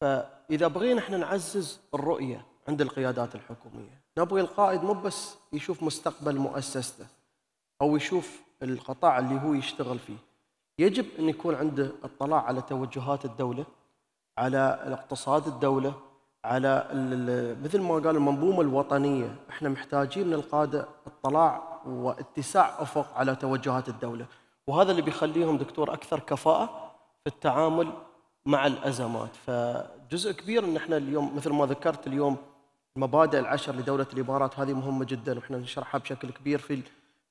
C: فاذا بغينا احنا نعزز الرؤيه عند القيادات الحكوميه، نبغي القائد مو بس يشوف مستقبل مؤسسته او يشوف القطاع اللي هو يشتغل فيه. يجب ان يكون عنده اطلاع على توجهات الدوله، على الاقتصاد الدوله، على مثل ما قال المنظومه الوطنيه، احنا محتاجين من القاده اطلاع واتساع افق على توجهات الدوله، وهذا اللي بيخليهم دكتور اكثر كفاءه في التعامل مع الازمات، فجزء كبير ان احنا اليوم مثل ما ذكرت اليوم المبادئ العشر لدوله الامارات هذه مهمه جدا واحنا نشرحها بشكل كبير في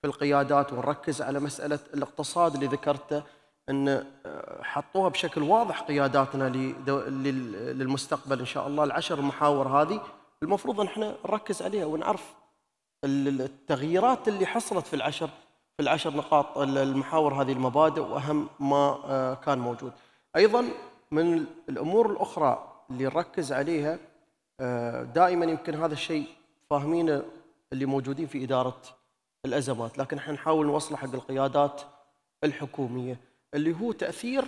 C: في القيادات ونركز على مساله الاقتصاد اللي ذكرته ان آه، حطوها بشكل واضح قياداتنا للمستقبل ان شاء الله العشر محاور هذه المفروض ان احنا نركز عليها ونعرف التغييرات اللي حصلت في العشر في العشر نقاط المحاور هذه المبادئ واهم ما آه، كان موجود. ايضا من الامور الاخرى اللي نركز عليها آه، دائما يمكن هذا الشيء فاهمينه اللي موجودين في اداره الازمات، لكن احنا نحاول نوصله حق القيادات الحكوميه اللي هو تاثير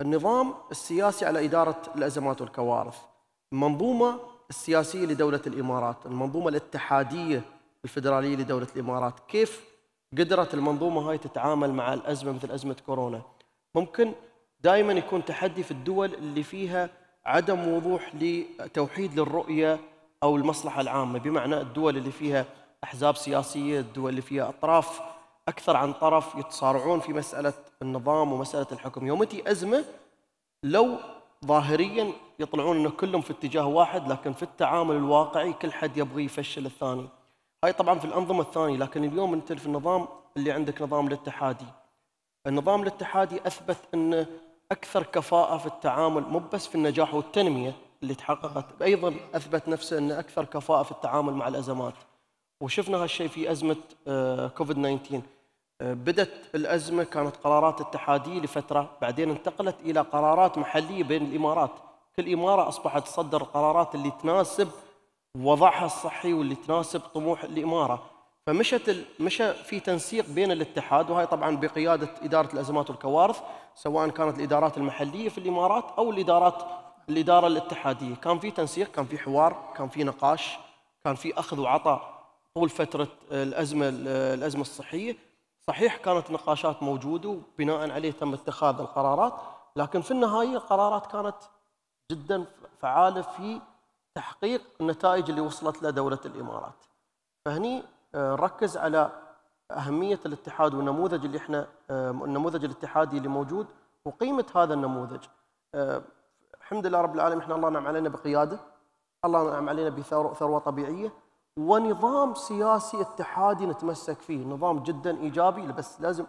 C: النظام السياسي على اداره الازمات والكوارث. المنظومه السياسيه لدوله الامارات، المنظومه الاتحاديه الفدراليه لدوله الامارات، كيف قدرت المنظومه هاي تتعامل مع الازمه مثل ازمه كورونا؟ ممكن دائما يكون تحدي في الدول اللي فيها عدم وضوح لتوحيد للرؤيه او المصلحه العامه، بمعنى الدول اللي فيها احزاب سياسيه، الدول اللي فيها اطراف اكثر عن طرف يتصارعون في مساله النظام ومساله الحكم، يوم تي ازمه لو ظاهريا يطلعون انه كلهم في اتجاه واحد لكن في التعامل الواقعي كل حد يبغي يفشل الثاني هاي طبعا في الانظمه الثانيه لكن اليوم انت في النظام اللي عندك نظام الاتحادي النظام الاتحادي اثبت انه اكثر كفاءه في التعامل مو بس في النجاح والتنميه اللي تحققت ايضا اثبت نفسه انه اكثر كفاءه في التعامل مع الازمات وشفنا هالشيء في ازمه آه، كوفيد 19 آه، بدت الازمه كانت قرارات اتحاديه لفتره بعدين انتقلت الى قرارات محليه بين الامارات كل اماره اصبحت تصدر القرارات اللي تناسب وضعها الصحي واللي تناسب طموح الاماره فمشت مشى في تنسيق بين الاتحاد وهي طبعا بقياده اداره الازمات والكوارث سواء كانت الادارات المحليه في الامارات او الادارات الاداره الاتحاديه كان في تنسيق كان في حوار كان في نقاش كان في اخذ وعطاء طول فتره الازمه الازمه الصحيه صحيح كانت نقاشات موجوده وبناء عليه تم اتخاذ القرارات لكن في النهايه القرارات كانت جدا فعاله في تحقيق النتائج اللي وصلت لها دوله الامارات. فهني نركز آه، على اهميه الاتحاد والنموذج اللي احنا آه، النموذج الاتحادي اللي موجود وقيمه هذا النموذج. آه، الحمد لله رب العالمين احنا الله نعم علينا بقياده، الله نعم علينا بثروه طبيعيه ونظام سياسي اتحادي نتمسك فيه، نظام جدا ايجابي بس لازم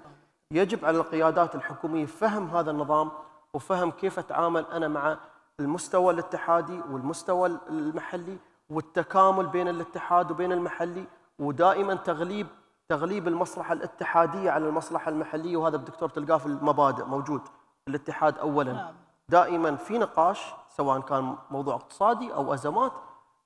C: يجب على القيادات الحكوميه فهم هذا النظام وفهم كيف اتعامل انا مع المستوى الاتحادي والمستوى المحلي والتكامل بين الاتحاد وبين المحلي ودائما تغليب تغليب المصلحه الاتحاديه على المصلحه المحليه وهذا الدكتور تلقاه في المبادئ موجود الاتحاد اولا نعم. دائما في نقاش سواء كان موضوع اقتصادي او ازمات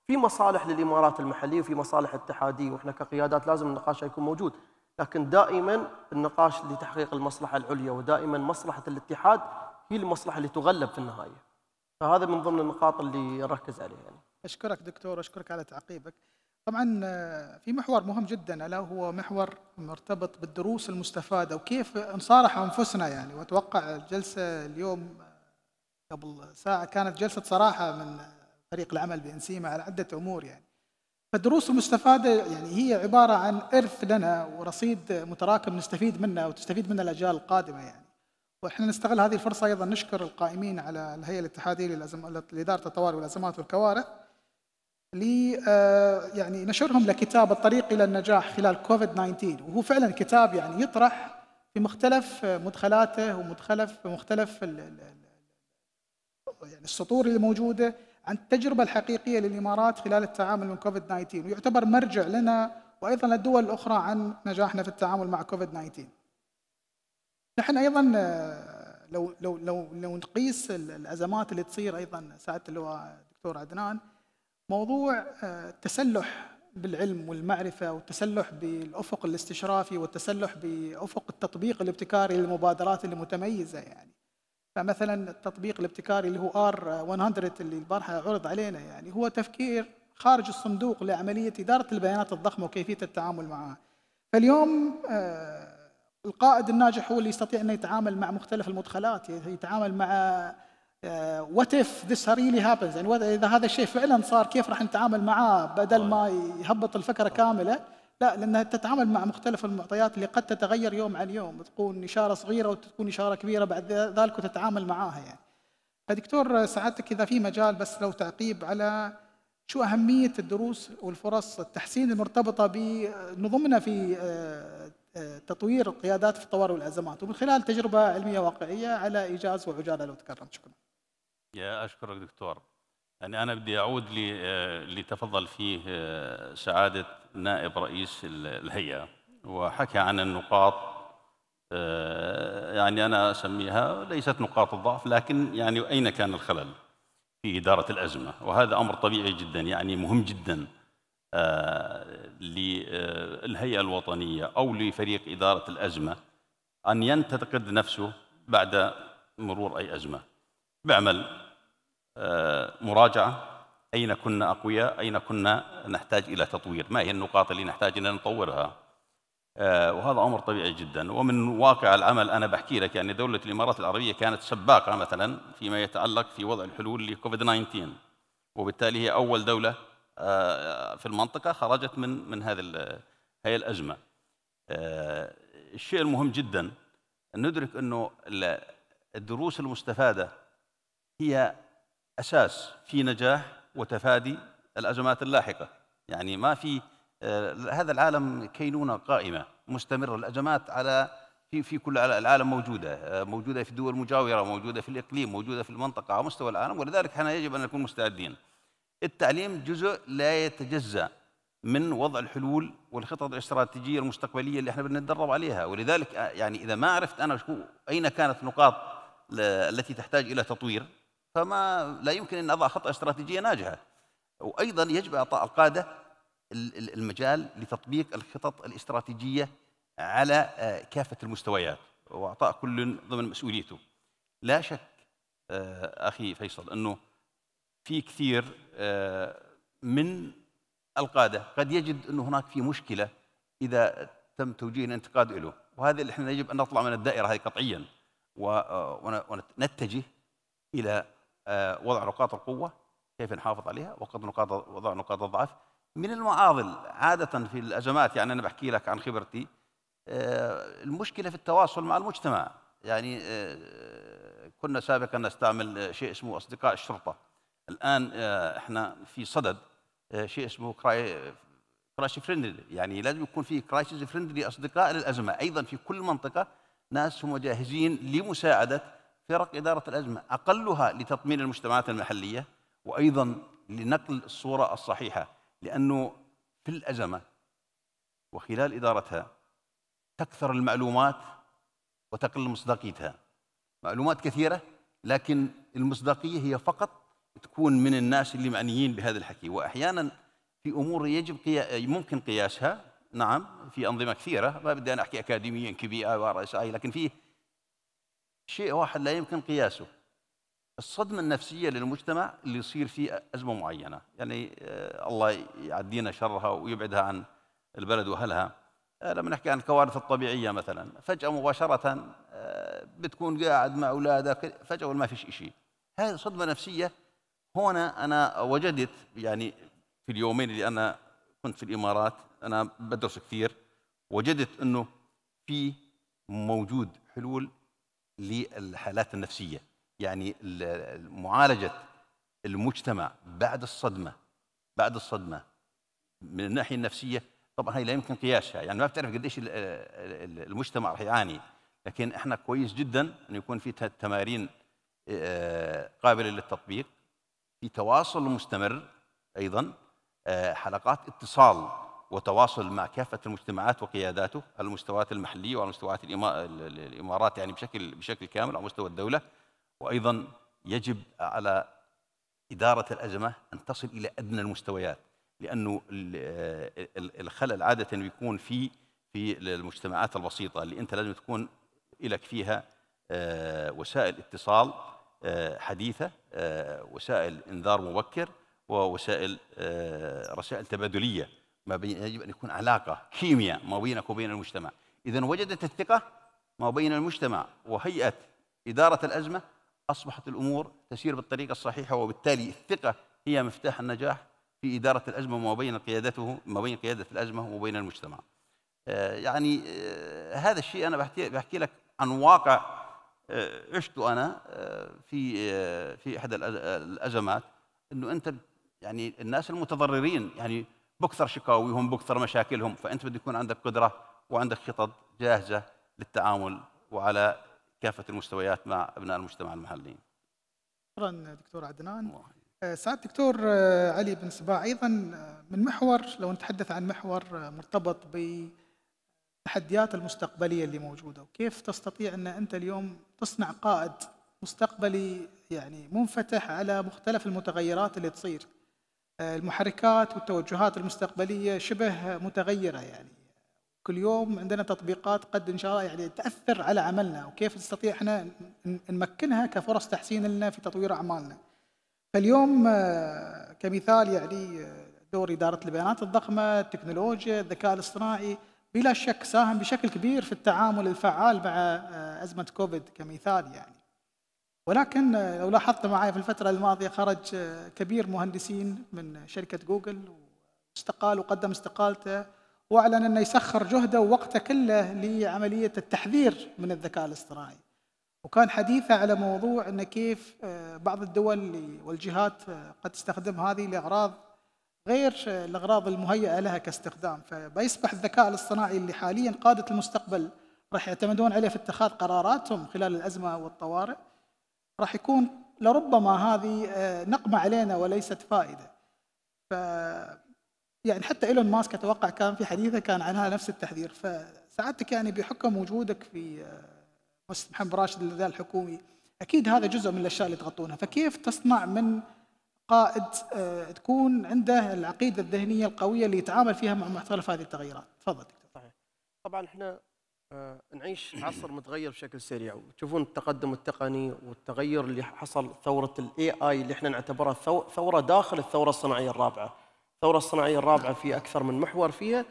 C: في مصالح للامارات المحليه وفي مصالح اتحاديه واحنا كقيادات لازم النقاش يكون موجود لكن دائما النقاش لتحقيق المصلحه العليا ودائما مصلحه الاتحاد هي المصلحه اللي تغلب في النهايه فهذا من ضمن النقاط اللي نركز عليها يعني.
B: اشكرك دكتور اشكرك على تعقيبك. طبعا آه، في محور مهم جدا الا هو محور مرتبط بالدروس المستفاده وكيف نصارح انفسنا يعني واتوقع الجلسه اليوم آه، قبل ساعه كانت جلسه صراحه من فريق العمل بانسيما على عده امور يعني. فالدروس المستفاده يعني هي عباره عن ارث لنا ورصيد متراكم نستفيد منه وتستفيد منه الاجيال القادمه يعني. واحنا نستغل هذه الفرصه ايضا نشكر القائمين على الهيئه الاتحاديه لاداره الطوارئ والازمات والكوارث لي آه، يعني نشرهم لكتاب الطريق الى النجاح خلال كوفيد 19 وهو فعلا كتاب يعني يطرح في مختلف مدخلاته ومدخلف مختلف يعني السطور اللي موجوده عن التجربه الحقيقيه للامارات خلال التعامل مع كوفيد 19 ويعتبر مرجع لنا وايضا للدول الاخرى عن نجاحنا في التعامل مع كوفيد 19 نحن ايضا آه، لو لو لو لو نقيس الازمات اللي تصير ايضا ساعه اللواء دكتور عدنان موضوع التسلح آه، بالعلم والمعرفه والتسلح بالافق الاستشرافي والتسلح بافق التطبيق الابتكاري للمبادرات المتميزه يعني فمثلا التطبيق الابتكاري اللي هو ار 100 اللي البارحه عرض علينا يعني هو تفكير خارج الصندوق لعمليه اداره البيانات الضخمه وكيفيه التعامل معها فاليوم آه القائد الناجح هو اللي يستطيع أن يتعامل مع مختلف المدخلات يعني يتعامل مع وات اف ذس ريلي هابنز يعني اذا هذا الشيء فعلا صار كيف راح نتعامل معاه بدل ما يهبط الفكره كامله لا لانها تتعامل مع مختلف المعطيات اللي قد تتغير يوم عن يوم تكون اشاره صغيره وتكون اشاره كبيره بعد ذلك وتتعامل معاها يعني فدكتور سعادتك اذا في مجال بس لو تعقيب على شو اهميه الدروس والفرص التحسين المرتبطه بنظمنا في آه، تطوير القيادات في الطوارئ والأزمات ومن خلال تجربة علمية واقعية على إيجاز وعجالة لو تكرم شكرا
D: يا أشكرك دكتور يعني أنا بدي أعود آه، اللي تفضل فيه آه، سعادة نائب رئيس الهيئة وحكى عن النقاط آه، يعني أنا أسميها ليست نقاط الضعف لكن يعني أين كان الخلل في إدارة الأزمة وهذا أمر طبيعي جدا يعني مهم جدا آه، للهيئة الوطنية أو لفريق إدارة الأزمة أن ينتقد نفسه بعد مرور أي أزمة بعمل آه، مراجعة أين كنا أقوياء أين كنا نحتاج إلى تطوير ما هي النقاط اللي نحتاج أن نطورها آه، وهذا أمر طبيعي جدا ومن واقع العمل أنا بحكي لك أن يعني دولة الإمارات العربية كانت سباقة مثلا فيما يتعلق في وضع الحلول لكوفيد 19 وبالتالي هي أول دولة آه، في المنطقه خرجت من من هذه هي الازمه. آه، الشيء المهم جدا ان ندرك انه الدروس المستفاده هي اساس في نجاح وتفادي الازمات اللاحقه، يعني ما في آه، هذا العالم كينونه قائمه مستمره الازمات على في في كل العالم موجوده، موجوده في الدول المجاوره، موجوده في الاقليم، موجوده في المنطقه على مستوى العالم، ولذلك احنا يجب ان نكون مستعدين. التعليم جزء لا يتجزأ من وضع الحلول والخطط الاستراتيجيه المستقبليه اللي احنا بدنا نتدرب عليها ولذلك آه، يعني اذا ما عرفت انا شو اين كانت النقاط التي تحتاج الى تطوير فما لا يمكن ان اضع خطه استراتيجيه ناجحه وايضا يجب اعطاء القاده المجال لتطبيق الخطط الاستراتيجيه على آه، كافه المستويات واعطاء كل ضمن مسؤوليته لا شك آه، اخي فيصل انه في كثير آه، من القاده قد يجد انه هناك في مشكله اذا تم توجيه الانتقاد له وهذا اللي احنا يجب ان نطلع من الدائره هذه قطعيا آه، ونتجه الى آه، وضع نقاط القوه كيف نحافظ عليها وقد نقاط وضع نقاط الضعف من المعاضل عاده في الازمات يعني انا بحكي لك عن خبرتي المشكله في التواصل مع المجتمع يعني كنا سابقا نستعمل شيء اسمه اصدقاء الشرطه الان آه، احنا في صدد آه، شيء اسمه كراي فريندلي يعني لازم يكون في كرايسيس فريندلي اصدقاء للازمه ايضا في كل منطقه ناس هم جاهزين لمساعده فرق اداره الازمه اقلها لتطمين المجتمعات المحليه وايضا لنقل الصوره الصحيحه لانه في الازمه وخلال ادارتها تكثر المعلومات وتقل مصداقيتها معلومات كثيره لكن المصداقيه هي فقط تكون من الناس اللي معنيين بهذا الحكي واحيانا في امور يجب ممكن قياسها نعم في انظمه كثيره ما بدي انا احكي اكاديميا كبيئه وار اس اي لكن في شيء واحد لا يمكن قياسه الصدمه النفسيه للمجتمع اللي يصير فيه ازمه معينه يعني آه، الله يعدينا شرها ويبعدها عن البلد واهلها آه، لما نحكي عن الكوارث الطبيعيه مثلا فجاه مباشره آه، بتكون قاعد مع اولادك فجاه ما فيش شيء هذه صدمه نفسيه هنا انا وجدت يعني في اليومين اللي انا كنت في الامارات انا بدرس كثير وجدت انه في موجود حلول للحالات النفسيه يعني معالجه المجتمع بعد الصدمه بعد الصدمه من الناحيه النفسيه طبعا هي لا يمكن قياسها يعني ما بتعرف قديش المجتمع راح يعاني لكن احنا كويس جدا انه يكون في تمارين آه، قابله للتطبيق في تواصل مستمر ايضا آه، حلقات اتصال وتواصل مع كافه المجتمعات وقياداته على المستويات المحليه وعلى مستويات الامارات يعني بشكل بشكل كامل على مستوى الدوله وايضا يجب على اداره الازمه ان تصل الى ادنى المستويات لانه آه، الخلل عاده بيكون في في المجتمعات البسيطه اللي انت لازم تكون لك فيها آه، وسائل اتصال حديثة آه، وسائل إنذار مبكر ووسائل آه، رسائل تبادلية ما بين يجب أن يكون علاقة كيمياء ما بينك وبين المجتمع إذا وجدت الثقة ما بين المجتمع وهيئة إدارة الأزمة أصبحت الأمور تسير بالطريقة الصحيحة وبالتالي الثقة هي مفتاح النجاح في إدارة الأزمة وما بين قيادته ما بين قيادة الأزمة وبين المجتمع آه، يعني هذا الشيء أنا بحكي, بحكي لك عن واقع آه، عشت انا آه، في آه، في احدى الازمات انه انت يعني الناس المتضررين يعني بكثر شكاويهم بكثر مشاكلهم فانت بده يكون عندك قدره وعندك خطط جاهزه للتعامل وعلى كافه المستويات مع ابناء المجتمع المحلي.
B: شكرا دكتور عدنان. سعاد الدكتور علي بن سباع ايضا من محور لو نتحدث عن محور مرتبط ب التحديات المستقبلية اللي موجودة وكيف تستطيع أن أنت اليوم تصنع قائد مستقبلي يعني منفتح على مختلف المتغيرات اللي تصير آه، المحركات والتوجهات المستقبلية شبه متغيرة يعني كل يوم عندنا تطبيقات قد ان شاء الله يعني تاثر على عملنا وكيف نستطيع احنا نمكنها كفرص تحسين لنا في تطوير اعمالنا. فاليوم آه، كمثال يعني آه، دور اداره البيانات الضخمه، التكنولوجيا، الذكاء الاصطناعي، بلا شك ساهم بشكل كبير في التعامل الفعال مع آه، أزمة كوفيد كمثال يعني ولكن آه، لو لاحظت معي في الفترة الماضية خرج آه، كبير مهندسين من شركة جوجل واستقال وقدم استقالته واعلن انه يسخر جهده ووقته كله لعمليه التحذير من الذكاء الاصطناعي. وكان حديثه على موضوع ان كيف بعض الدول والجهات قد تستخدم هذه لاغراض غير الأغراض المهيئة لها كاستخدام فبيصبح الذكاء الاصطناعي اللي حاليا قادة المستقبل راح يعتمدون عليه في اتخاذ قراراتهم خلال الأزمة والطوارئ راح يكون لربما هذه آه، نقمة علينا وليست فائدة ف يعني حتى ايلون ماسك اتوقع كان في حديثه كان عنها نفس التحذير فسعادتك يعني بحكم وجودك في مؤسسه آه، محمد راشد للذكاء الحكومي اكيد هذا جزء من الاشياء اللي تغطونها فكيف تصنع من قائد آه، تكون عنده العقيده الذهنيه القويه اللي يتعامل فيها مع مختلف هذه التغيرات تفضل
C: دكتور صحيح طبعا احنا آه، نعيش عصر متغير بشكل سريع وتشوفون التقدم التقني والتغير اللي حصل ثوره الاي اي اللي احنا نعتبرها ثوره داخل الثوره الصناعيه الرابعه الثوره الصناعيه الرابعه في اكثر من محور فيها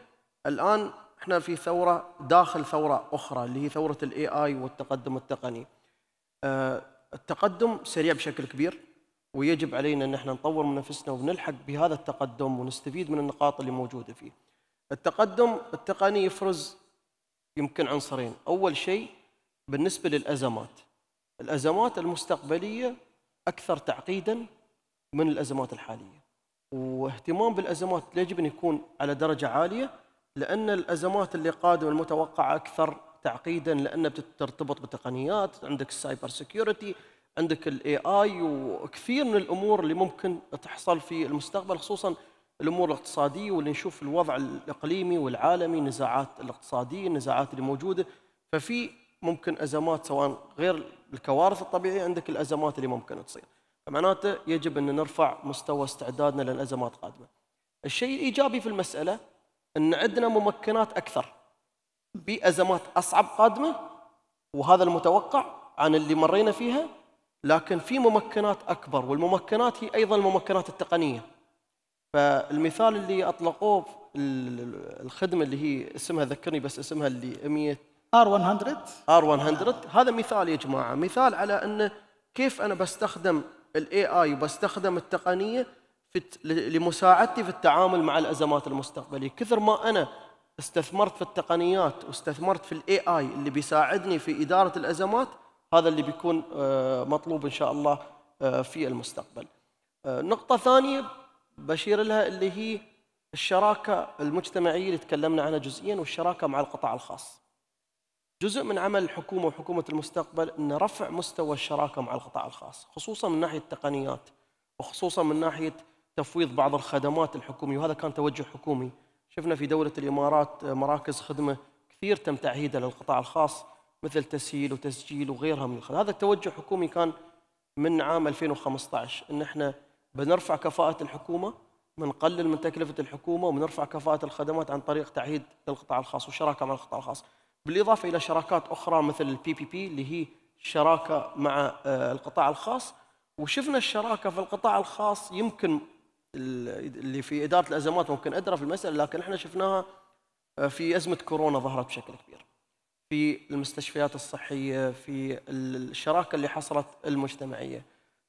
C: الان احنا في ثوره داخل ثوره اخرى اللي هي ثوره الاي اي والتقدم التقني آه، التقدم سريع بشكل كبير ويجب علينا ان احنا نطور من نفسنا ونلحق بهذا التقدم ونستفيد من النقاط اللي موجوده فيه. التقدم التقني يفرز يمكن عنصرين، اول شيء بالنسبه للازمات. الازمات المستقبليه اكثر تعقيدا من الازمات الحاليه. واهتمام بالازمات يجب ان يكون على درجه عاليه لان الازمات اللي قادمه المتوقعه اكثر تعقيدا لانها بترتبط بتقنيات، عندك السايبر سكيورتي، عندك الاي اي وكثير من الامور اللي ممكن تحصل في المستقبل خصوصا الامور الاقتصاديه واللي نشوف الوضع الاقليمي والعالمي النزاعات الاقتصاديه النزاعات اللي موجوده ففي ممكن ازمات سواء غير الكوارث الطبيعيه عندك الازمات اللي ممكن تصير فمعناته يجب ان نرفع مستوى استعدادنا للازمات القادمه الشيء الايجابي في المساله ان عندنا ممكنات اكثر بازمات اصعب قادمه وهذا المتوقع عن اللي مرينا فيها لكن في ممكنات اكبر والممكنات هي ايضا الممكنات التقنيه فالمثال اللي اطلقوه الخدمه اللي هي اسمها ذكرني بس اسمها اللي 100 ار 100 ار 100 هذا مثال يا جماعه مثال على انه كيف انا بستخدم الاي اي وبستخدم التقنيه في لمساعدتي في التعامل مع الازمات المستقبليه كثر ما انا استثمرت في التقنيات واستثمرت في الاي اي اللي بيساعدني في اداره الازمات هذا اللي بيكون آه، مطلوب ان شاء الله آه، في المستقبل. آه، نقطة ثانية بشير لها اللي هي الشراكة المجتمعية اللي تكلمنا عنها جزئيا والشراكة مع القطاع الخاص. جزء من عمل الحكومة وحكومة المستقبل أن رفع مستوى الشراكة مع القطاع الخاص خصوصا من ناحية التقنيات وخصوصا من ناحية تفويض بعض الخدمات الحكومية وهذا كان توجه حكومي شفنا في دولة الإمارات مراكز خدمة كثير تم تعهيدها للقطاع الخاص مثل تسهيل وتسجيل وغيرها من الخدمات هذا التوجه حكومي كان من عام 2015 ان احنا بنرفع كفاءه الحكومه بنقلل من تكلفه الحكومه وبنرفع كفاءه الخدمات عن طريق تعهيد للقطاع الخاص وشراكه مع القطاع الخاص بالاضافه الى شراكات اخرى مثل البي بي بي اللي هي شراكه مع آه، القطاع الخاص وشفنا الشراكه في القطاع الخاص يمكن اللي في اداره الازمات ممكن ادرى في المساله لكن احنا شفناها آه، في ازمه كورونا ظهرت بشكل كبير في المستشفيات الصحيه في الشراكه اللي حصلت المجتمعيه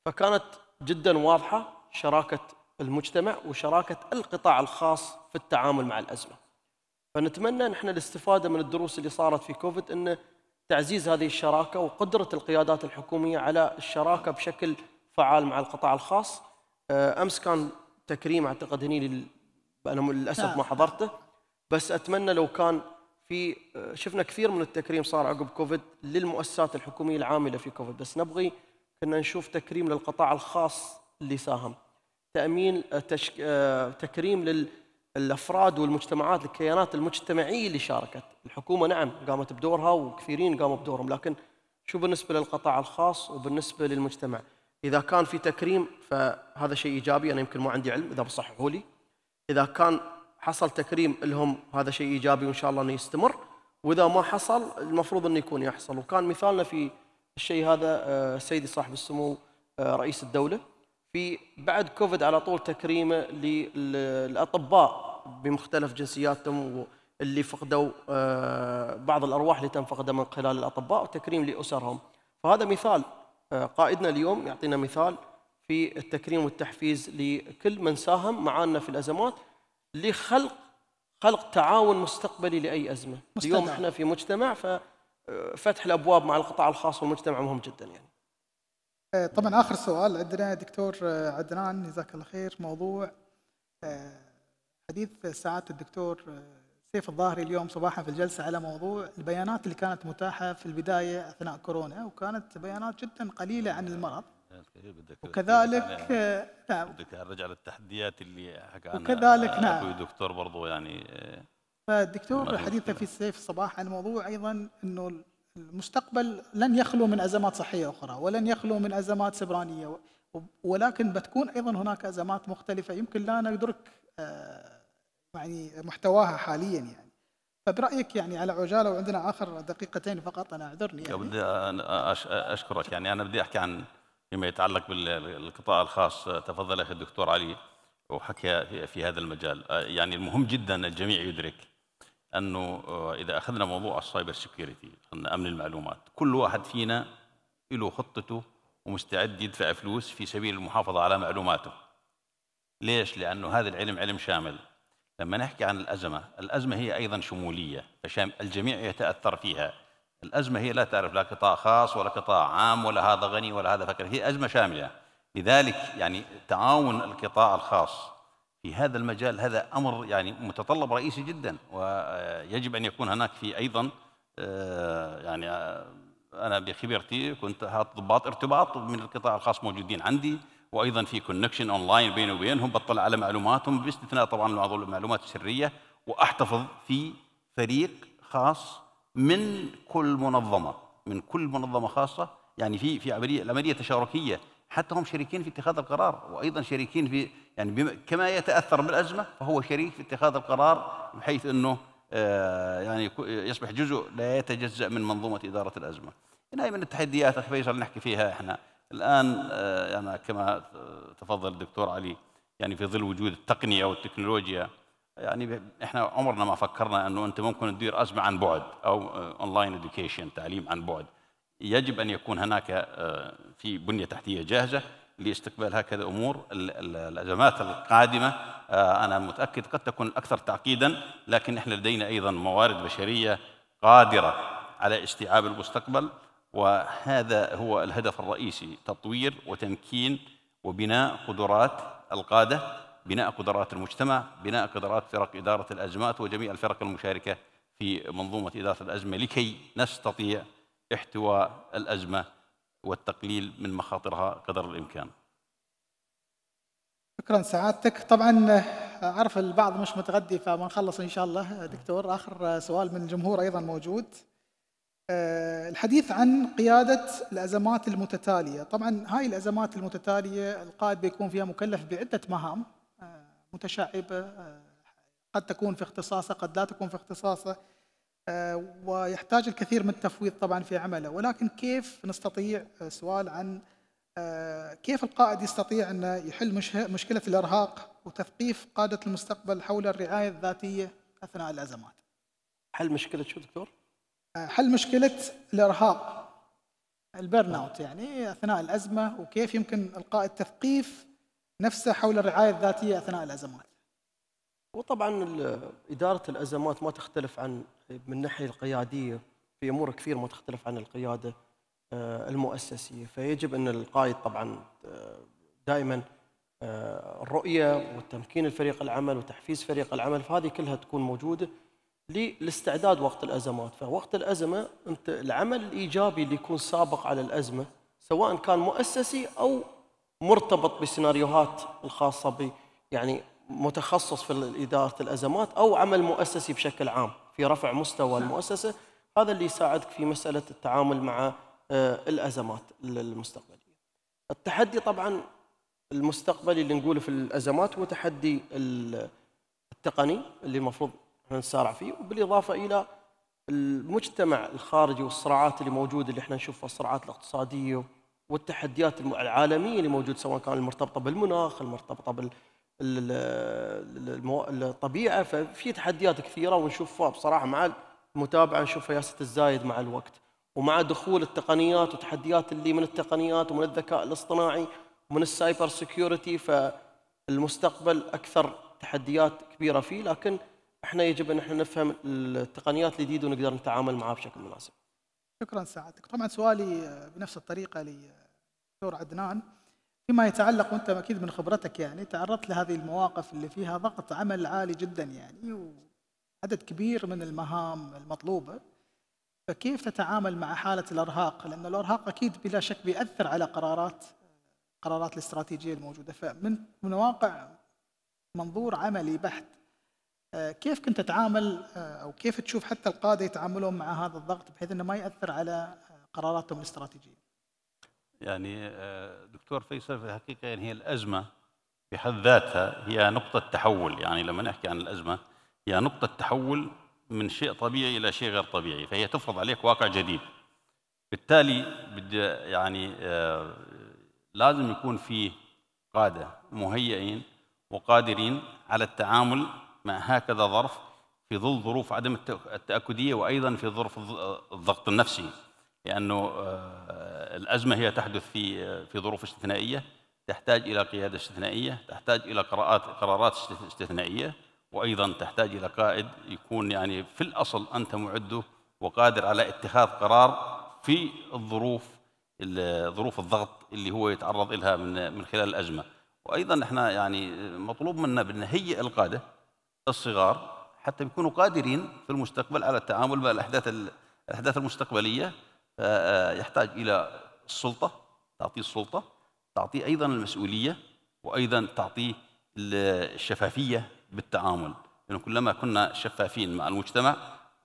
C: فكانت جدا واضحه شراكه المجتمع وشراكه القطاع الخاص في التعامل مع الازمه فنتمنى نحن الاستفاده من الدروس اللي صارت في كوفيد ان تعزيز هذه الشراكه وقدره القيادات الحكوميه على الشراكه بشكل فعال مع القطاع الخاص آه، امس كان تكريم اعتقد هني لل... انا للاسف نعم. ما حضرته بس اتمنى لو كان في آه، شفنا كثير من التكريم صار عقب كوفيد للمؤسسات الحكوميه العامله في كوفيد بس نبغي كنا نشوف تكريم للقطاع الخاص اللي ساهم تامين آه، تشك... آه، تكريم للافراد والمجتمعات الكيانات المجتمعيه اللي شاركت الحكومه نعم قامت بدورها وكثيرين قاموا بدورهم لكن شو بالنسبه للقطاع الخاص وبالنسبه للمجتمع اذا كان في تكريم فهذا شيء ايجابي انا يمكن ما عندي علم اذا بصححوا لي اذا كان حصل تكريم لهم هذا شيء ايجابي وان شاء الله انه يستمر واذا ما حصل المفروض انه يكون يحصل وكان مثالنا في الشيء هذا آه، سيدي صاحب السمو آه، رئيس الدوله في بعد كوفيد على طول تكريمه للاطباء بمختلف جنسياتهم اللي فقدوا آه، بعض الارواح اللي تم فقدها من خلال الاطباء وتكريم لاسرهم فهذا مثال قائدنا اليوم يعطينا مثال في التكريم والتحفيز لكل من ساهم معانا في الازمات لخلق خلق تعاون مستقبلي لاي ازمه مستدعى. اليوم احنا في مجتمع ففتح الابواب مع القطاع الخاص والمجتمع مهم جدا يعني
B: آه، طبعا اخر سؤال عندنا دكتور عدنان جزاك الله خير موضوع آه، حديث سعاده الدكتور آه، سيف الظاهري اليوم صباحا في الجلسه على موضوع البيانات اللي كانت متاحه في البدايه اثناء كورونا وكانت بيانات جدا قليله عن المرض
D: وكذلك آه، نعم بدك ارجع للتحديات اللي حكى عنها وكذلك آه، نعم الدكتور برضه يعني آه،
B: فالدكتور حديثه في السيف صباح عن موضوع ايضا انه المستقبل لن يخلو من ازمات صحيه اخرى ولن يخلو من ازمات سبرانيه ولكن بتكون ايضا هناك ازمات مختلفه يمكن لا ندرك يعني محتواها حاليا يعني فبرايك يعني على عجاله وعندنا اخر دقيقتين فقط انا اعذرني يعني بدي
D: اشكرك يعني انا بدي احكي عن فيما يتعلق بالقطاع الخاص تفضل أخي الدكتور علي وحكى في هذا المجال يعني المهم جدا الجميع يدرك أنه آه، إذا أخذنا موضوع السايبر سيكيورتي أمن المعلومات كل واحد فينا له خطته ومستعد يدفع فلوس في سبيل المحافظة على معلوماته ليش؟ لأنه هذا العلم علم شامل لما نحكي عن الأزمة الأزمة هي أيضا شمولية الجميع يتأثر فيها الأزمة هي لا تعرف لا قطاع خاص ولا قطاع عام ولا هذا غني ولا هذا فقير هي أزمة شاملة لذلك يعني تعاون القطاع الخاص في هذا المجال هذا أمر يعني متطلب رئيسي جدا ويجب أن يكون هناك في أيضا آه، يعني آه، أنا بخبرتي كنت حاط ضباط ارتباط من القطاع الخاص موجودين عندي وايضا في كونكشن اونلاين بيني وبينهم بطلع على معلوماتهم باستثناء طبعا بعض المعلومات السريه واحتفظ في فريق خاص من كل منظمه من كل منظمه خاصه يعني في في عمليه العمليه تشاركيه حتى هم شريكين في اتخاذ القرار وايضا شريكين في يعني كما يتاثر بالازمه فهو شريك في اتخاذ القرار بحيث انه آه، يعني يصبح جزء لا يتجزا من منظومه اداره الازمه. هنا من التحديات اخي فيصل نحكي فيها احنا الان انا آه، يعني كما تفضل الدكتور علي يعني في ظل وجود التقنيه والتكنولوجيا يعني احنا عمرنا ما فكرنا انه انت ممكن تدير ازمه عن بعد او اونلاين آه، اديوكيشن تعليم عن بعد يجب ان يكون هناك آه، في بنيه تحتيه جاهزه لاستقبال هكذا امور الازمات القادمه آه، انا متاكد قد تكون اكثر تعقيدا لكن احنا لدينا ايضا موارد بشريه قادره على استيعاب المستقبل وهذا هو الهدف الرئيسي تطوير وتمكين وبناء قدرات القاده بناء قدرات المجتمع بناء قدرات فرق إدارة الأزمات وجميع الفرق المشاركة في منظومة إدارة الأزمة لكي نستطيع احتواء الأزمة والتقليل من مخاطرها قدر الإمكان
B: شكرا سعادتك طبعا أعرف آه، البعض مش متغدي فما نخلص إن شاء الله آه، دكتور آخر آه، سؤال من الجمهور أيضا موجود الحديث عن قيادة الأزمات المتتالية طبعا هاي الأزمات المتتالية القائد بيكون فيها مكلف بعدة مهام متشعبة آه، قد تكون في اختصاصه قد لا تكون في اختصاصه آه، ويحتاج الكثير من التفويض طبعا في عمله ولكن كيف نستطيع آه، سؤال عن كيف القائد يستطيع أن يحل مشكلة الإرهاق وتثقيف قادة المستقبل حول الرعاية الذاتية أثناء الأزمات حل مشكلة شو دكتور؟ حل مشكلة الإرهاق البرناوت اوت يعني أثناء الأزمة وكيف يمكن القائد تثقيف نفسه حول الرعاية الذاتية أثناء الأزمات
C: وطبعا إدارة الأزمات ما تختلف عن من الناحية القيادية في أمور كثير ما تختلف عن القيادة آه، المؤسسية فيجب أن القائد طبعا آه، دائما آه، الرؤية والتمكين الفريق العمل وتحفيز فريق العمل فهذه كلها تكون موجودة للاستعداد وقت الأزمات فوقت الأزمة أنت العمل الإيجابي اللي يكون سابق على الأزمة سواء كان مؤسسي أو مرتبط بالسيناريوهات الخاصه ب يعني متخصص في اداره الازمات او عمل مؤسسي بشكل عام في رفع مستوى نعم. المؤسسه هذا اللي يساعدك في مساله التعامل مع آه، الازمات المستقبليه. التحدي طبعا المستقبلي اللي نقوله في الازمات هو تحدي التقني اللي المفروض احنا نسارع فيه وبالاضافه الى المجتمع الخارجي والصراعات اللي موجوده اللي احنا نشوفها الصراعات الاقتصاديه والتحديات العالميه اللي موجوده سواء كان المرتبطه بالمناخ المرتبطه بال ففي تحديات كثيره ونشوفها بصراحه مع المتابعه نشوفها ياسه الزايد مع الوقت ومع دخول التقنيات وتحديات اللي من التقنيات ومن الذكاء الاصطناعي ومن السايبر سكيورتي فالمستقبل اكثر تحديات كبيره فيه لكن احنا يجب ان احنا نفهم التقنيات الجديده ونقدر نتعامل معها بشكل مناسب.
B: شكرا سعادتك طبعا سؤالي آه، بنفس الطريقه للدكتور عدنان فيما يتعلق وانت اكيد من خبرتك يعني تعرضت لهذه المواقف اللي فيها ضغط عمل عالي جدا يعني وعدد كبير من المهام المطلوبه فكيف تتعامل مع حاله الارهاق؟ لان الارهاق اكيد بلا شك بياثر على قرارات قرارات الاستراتيجيه الموجوده فمن من واقع منظور عملي بحت آه، كيف كنت تتعامل آه، او كيف تشوف حتى القاده يتعاملون مع هذا الضغط بحيث انه ما ياثر على آه، قراراتهم الاستراتيجيه؟
D: يعني دكتور فيصل في الحقيقه يعني هي الازمه بحد ذاتها هي نقطه تحول يعني لما نحكي عن الازمه هي نقطه تحول من شيء طبيعي الى شيء غير طبيعي فهي تفرض عليك واقع جديد بالتالي بدي يعني لازم يكون في قاده مهيئين وقادرين على التعامل ما هكذا ظرف في ظل ظروف عدم التأكدية وأيضا في ظرف الضغط النفسي لأنه آه، الأزمة هي تحدث في آه، في ظروف استثنائية تحتاج إلى قيادة استثنائية تحتاج إلى قراءات قرارات استثنائية وأيضا تحتاج إلى قائد يكون يعني في الأصل أنت معده وقادر على اتخاذ قرار في الظروف ظروف الضغط اللي هو يتعرض لها من من خلال الأزمة وأيضا احنا يعني مطلوب منا بنهيئ القادة الصغار حتى يكونوا قادرين في المستقبل على التعامل مع الاحداث الاحداث المستقبليه يحتاج الى السلطه تعطيه السلطه تعطيه ايضا المسؤوليه وايضا تعطيه الشفافيه بالتعامل لانه يعني كلما كنا شفافين مع المجتمع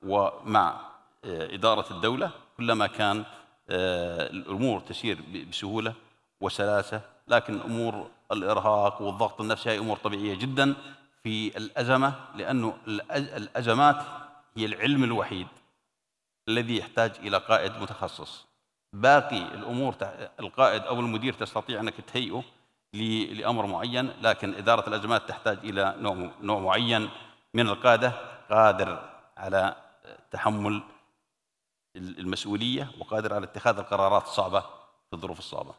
D: ومع اداره الدوله كلما كان الامور تسير بسهوله وسلاسه لكن امور الارهاق والضغط النفسي هي امور طبيعيه جدا في الأزمة لأنه الأزمات هي العلم الوحيد الذي يحتاج إلى قائد متخصص باقي الأمور القائد أو المدير تستطيع أنك تهيئه لأمر معين لكن إدارة الأزمات تحتاج إلى نوع, نوع معين من القادة قادر على تحمل المسؤولية وقادر على اتخاذ القرارات الصعبة في الظروف الصعبة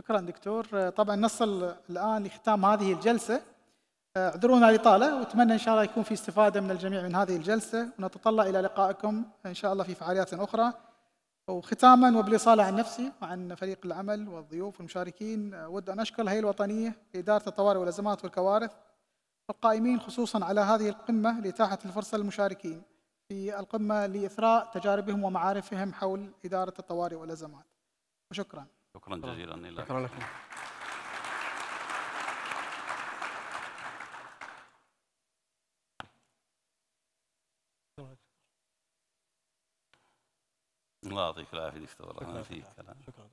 B: شكرا دكتور طبعا نصل الآن لختام هذه الجلسة اعذرونا الإطالة وأتمنى إن شاء الله يكون في استفادة من الجميع من هذه الجلسة ونتطلع إلى لقائكم إن شاء الله في فعاليات أخرى وختاما وبالإصالة عن نفسي وعن فريق العمل والضيوف والمشاركين أود أن أشكر الهيئة الوطنية لإدارة الطوارئ والأزمات والكوارث القائمين خصوصا على هذه القمة لإتاحة الفرصة للمشاركين في القمة لإثراء تجاربهم ومعارفهم حول إدارة الطوارئ والأزمات وشكرا
D: شكرا جزيلا شكرا لكم الله يعطيك العافيه دكتور شكرا انا كلام
C: شكرا دكتور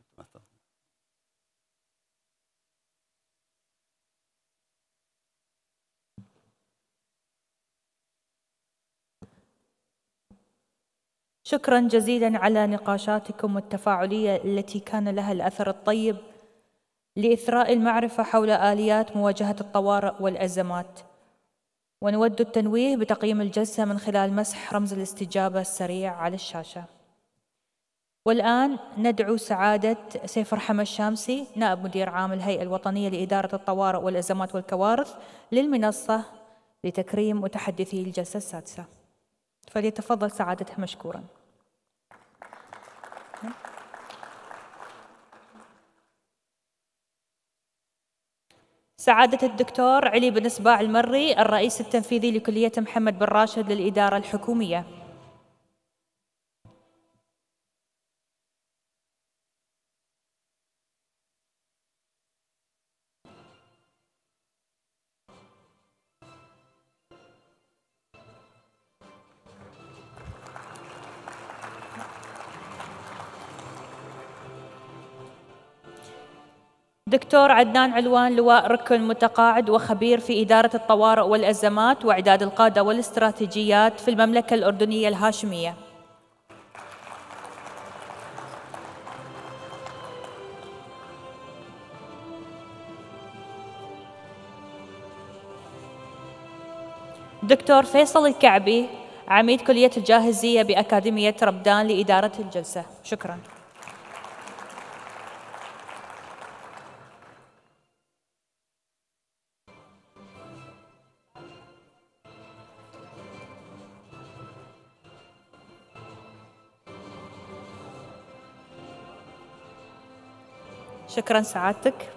A: شكرا جزيلا على نقاشاتكم التفاعليه التي كان لها الاثر الطيب لاثراء المعرفه حول اليات مواجهه الطوارئ والازمات ونود التنويه بتقييم الجلسه من خلال مسح رمز الاستجابه السريع على الشاشه والآن ندعو سعادة سيف رحمة الشامسي نائب مدير عام الهيئة الوطنية لإدارة الطوارئ والأزمات والكوارث للمنصة لتكريم متحدثي الجلسة السادسة فليتفضل سعادته مشكورا سعادة الدكتور علي بن سباع المري الرئيس التنفيذي لكلية محمد بن راشد للإدارة الحكومية دكتور عدنان علوان لواء ركن متقاعد وخبير في إدارة الطوارئ والأزمات وإعداد القادة والاستراتيجيات في المملكة الأردنية الهاشمية دكتور فيصل الكعبي عميد كلية الجاهزية بأكاديمية ربدان لإدارة الجلسة شكراً شكرا سعادتك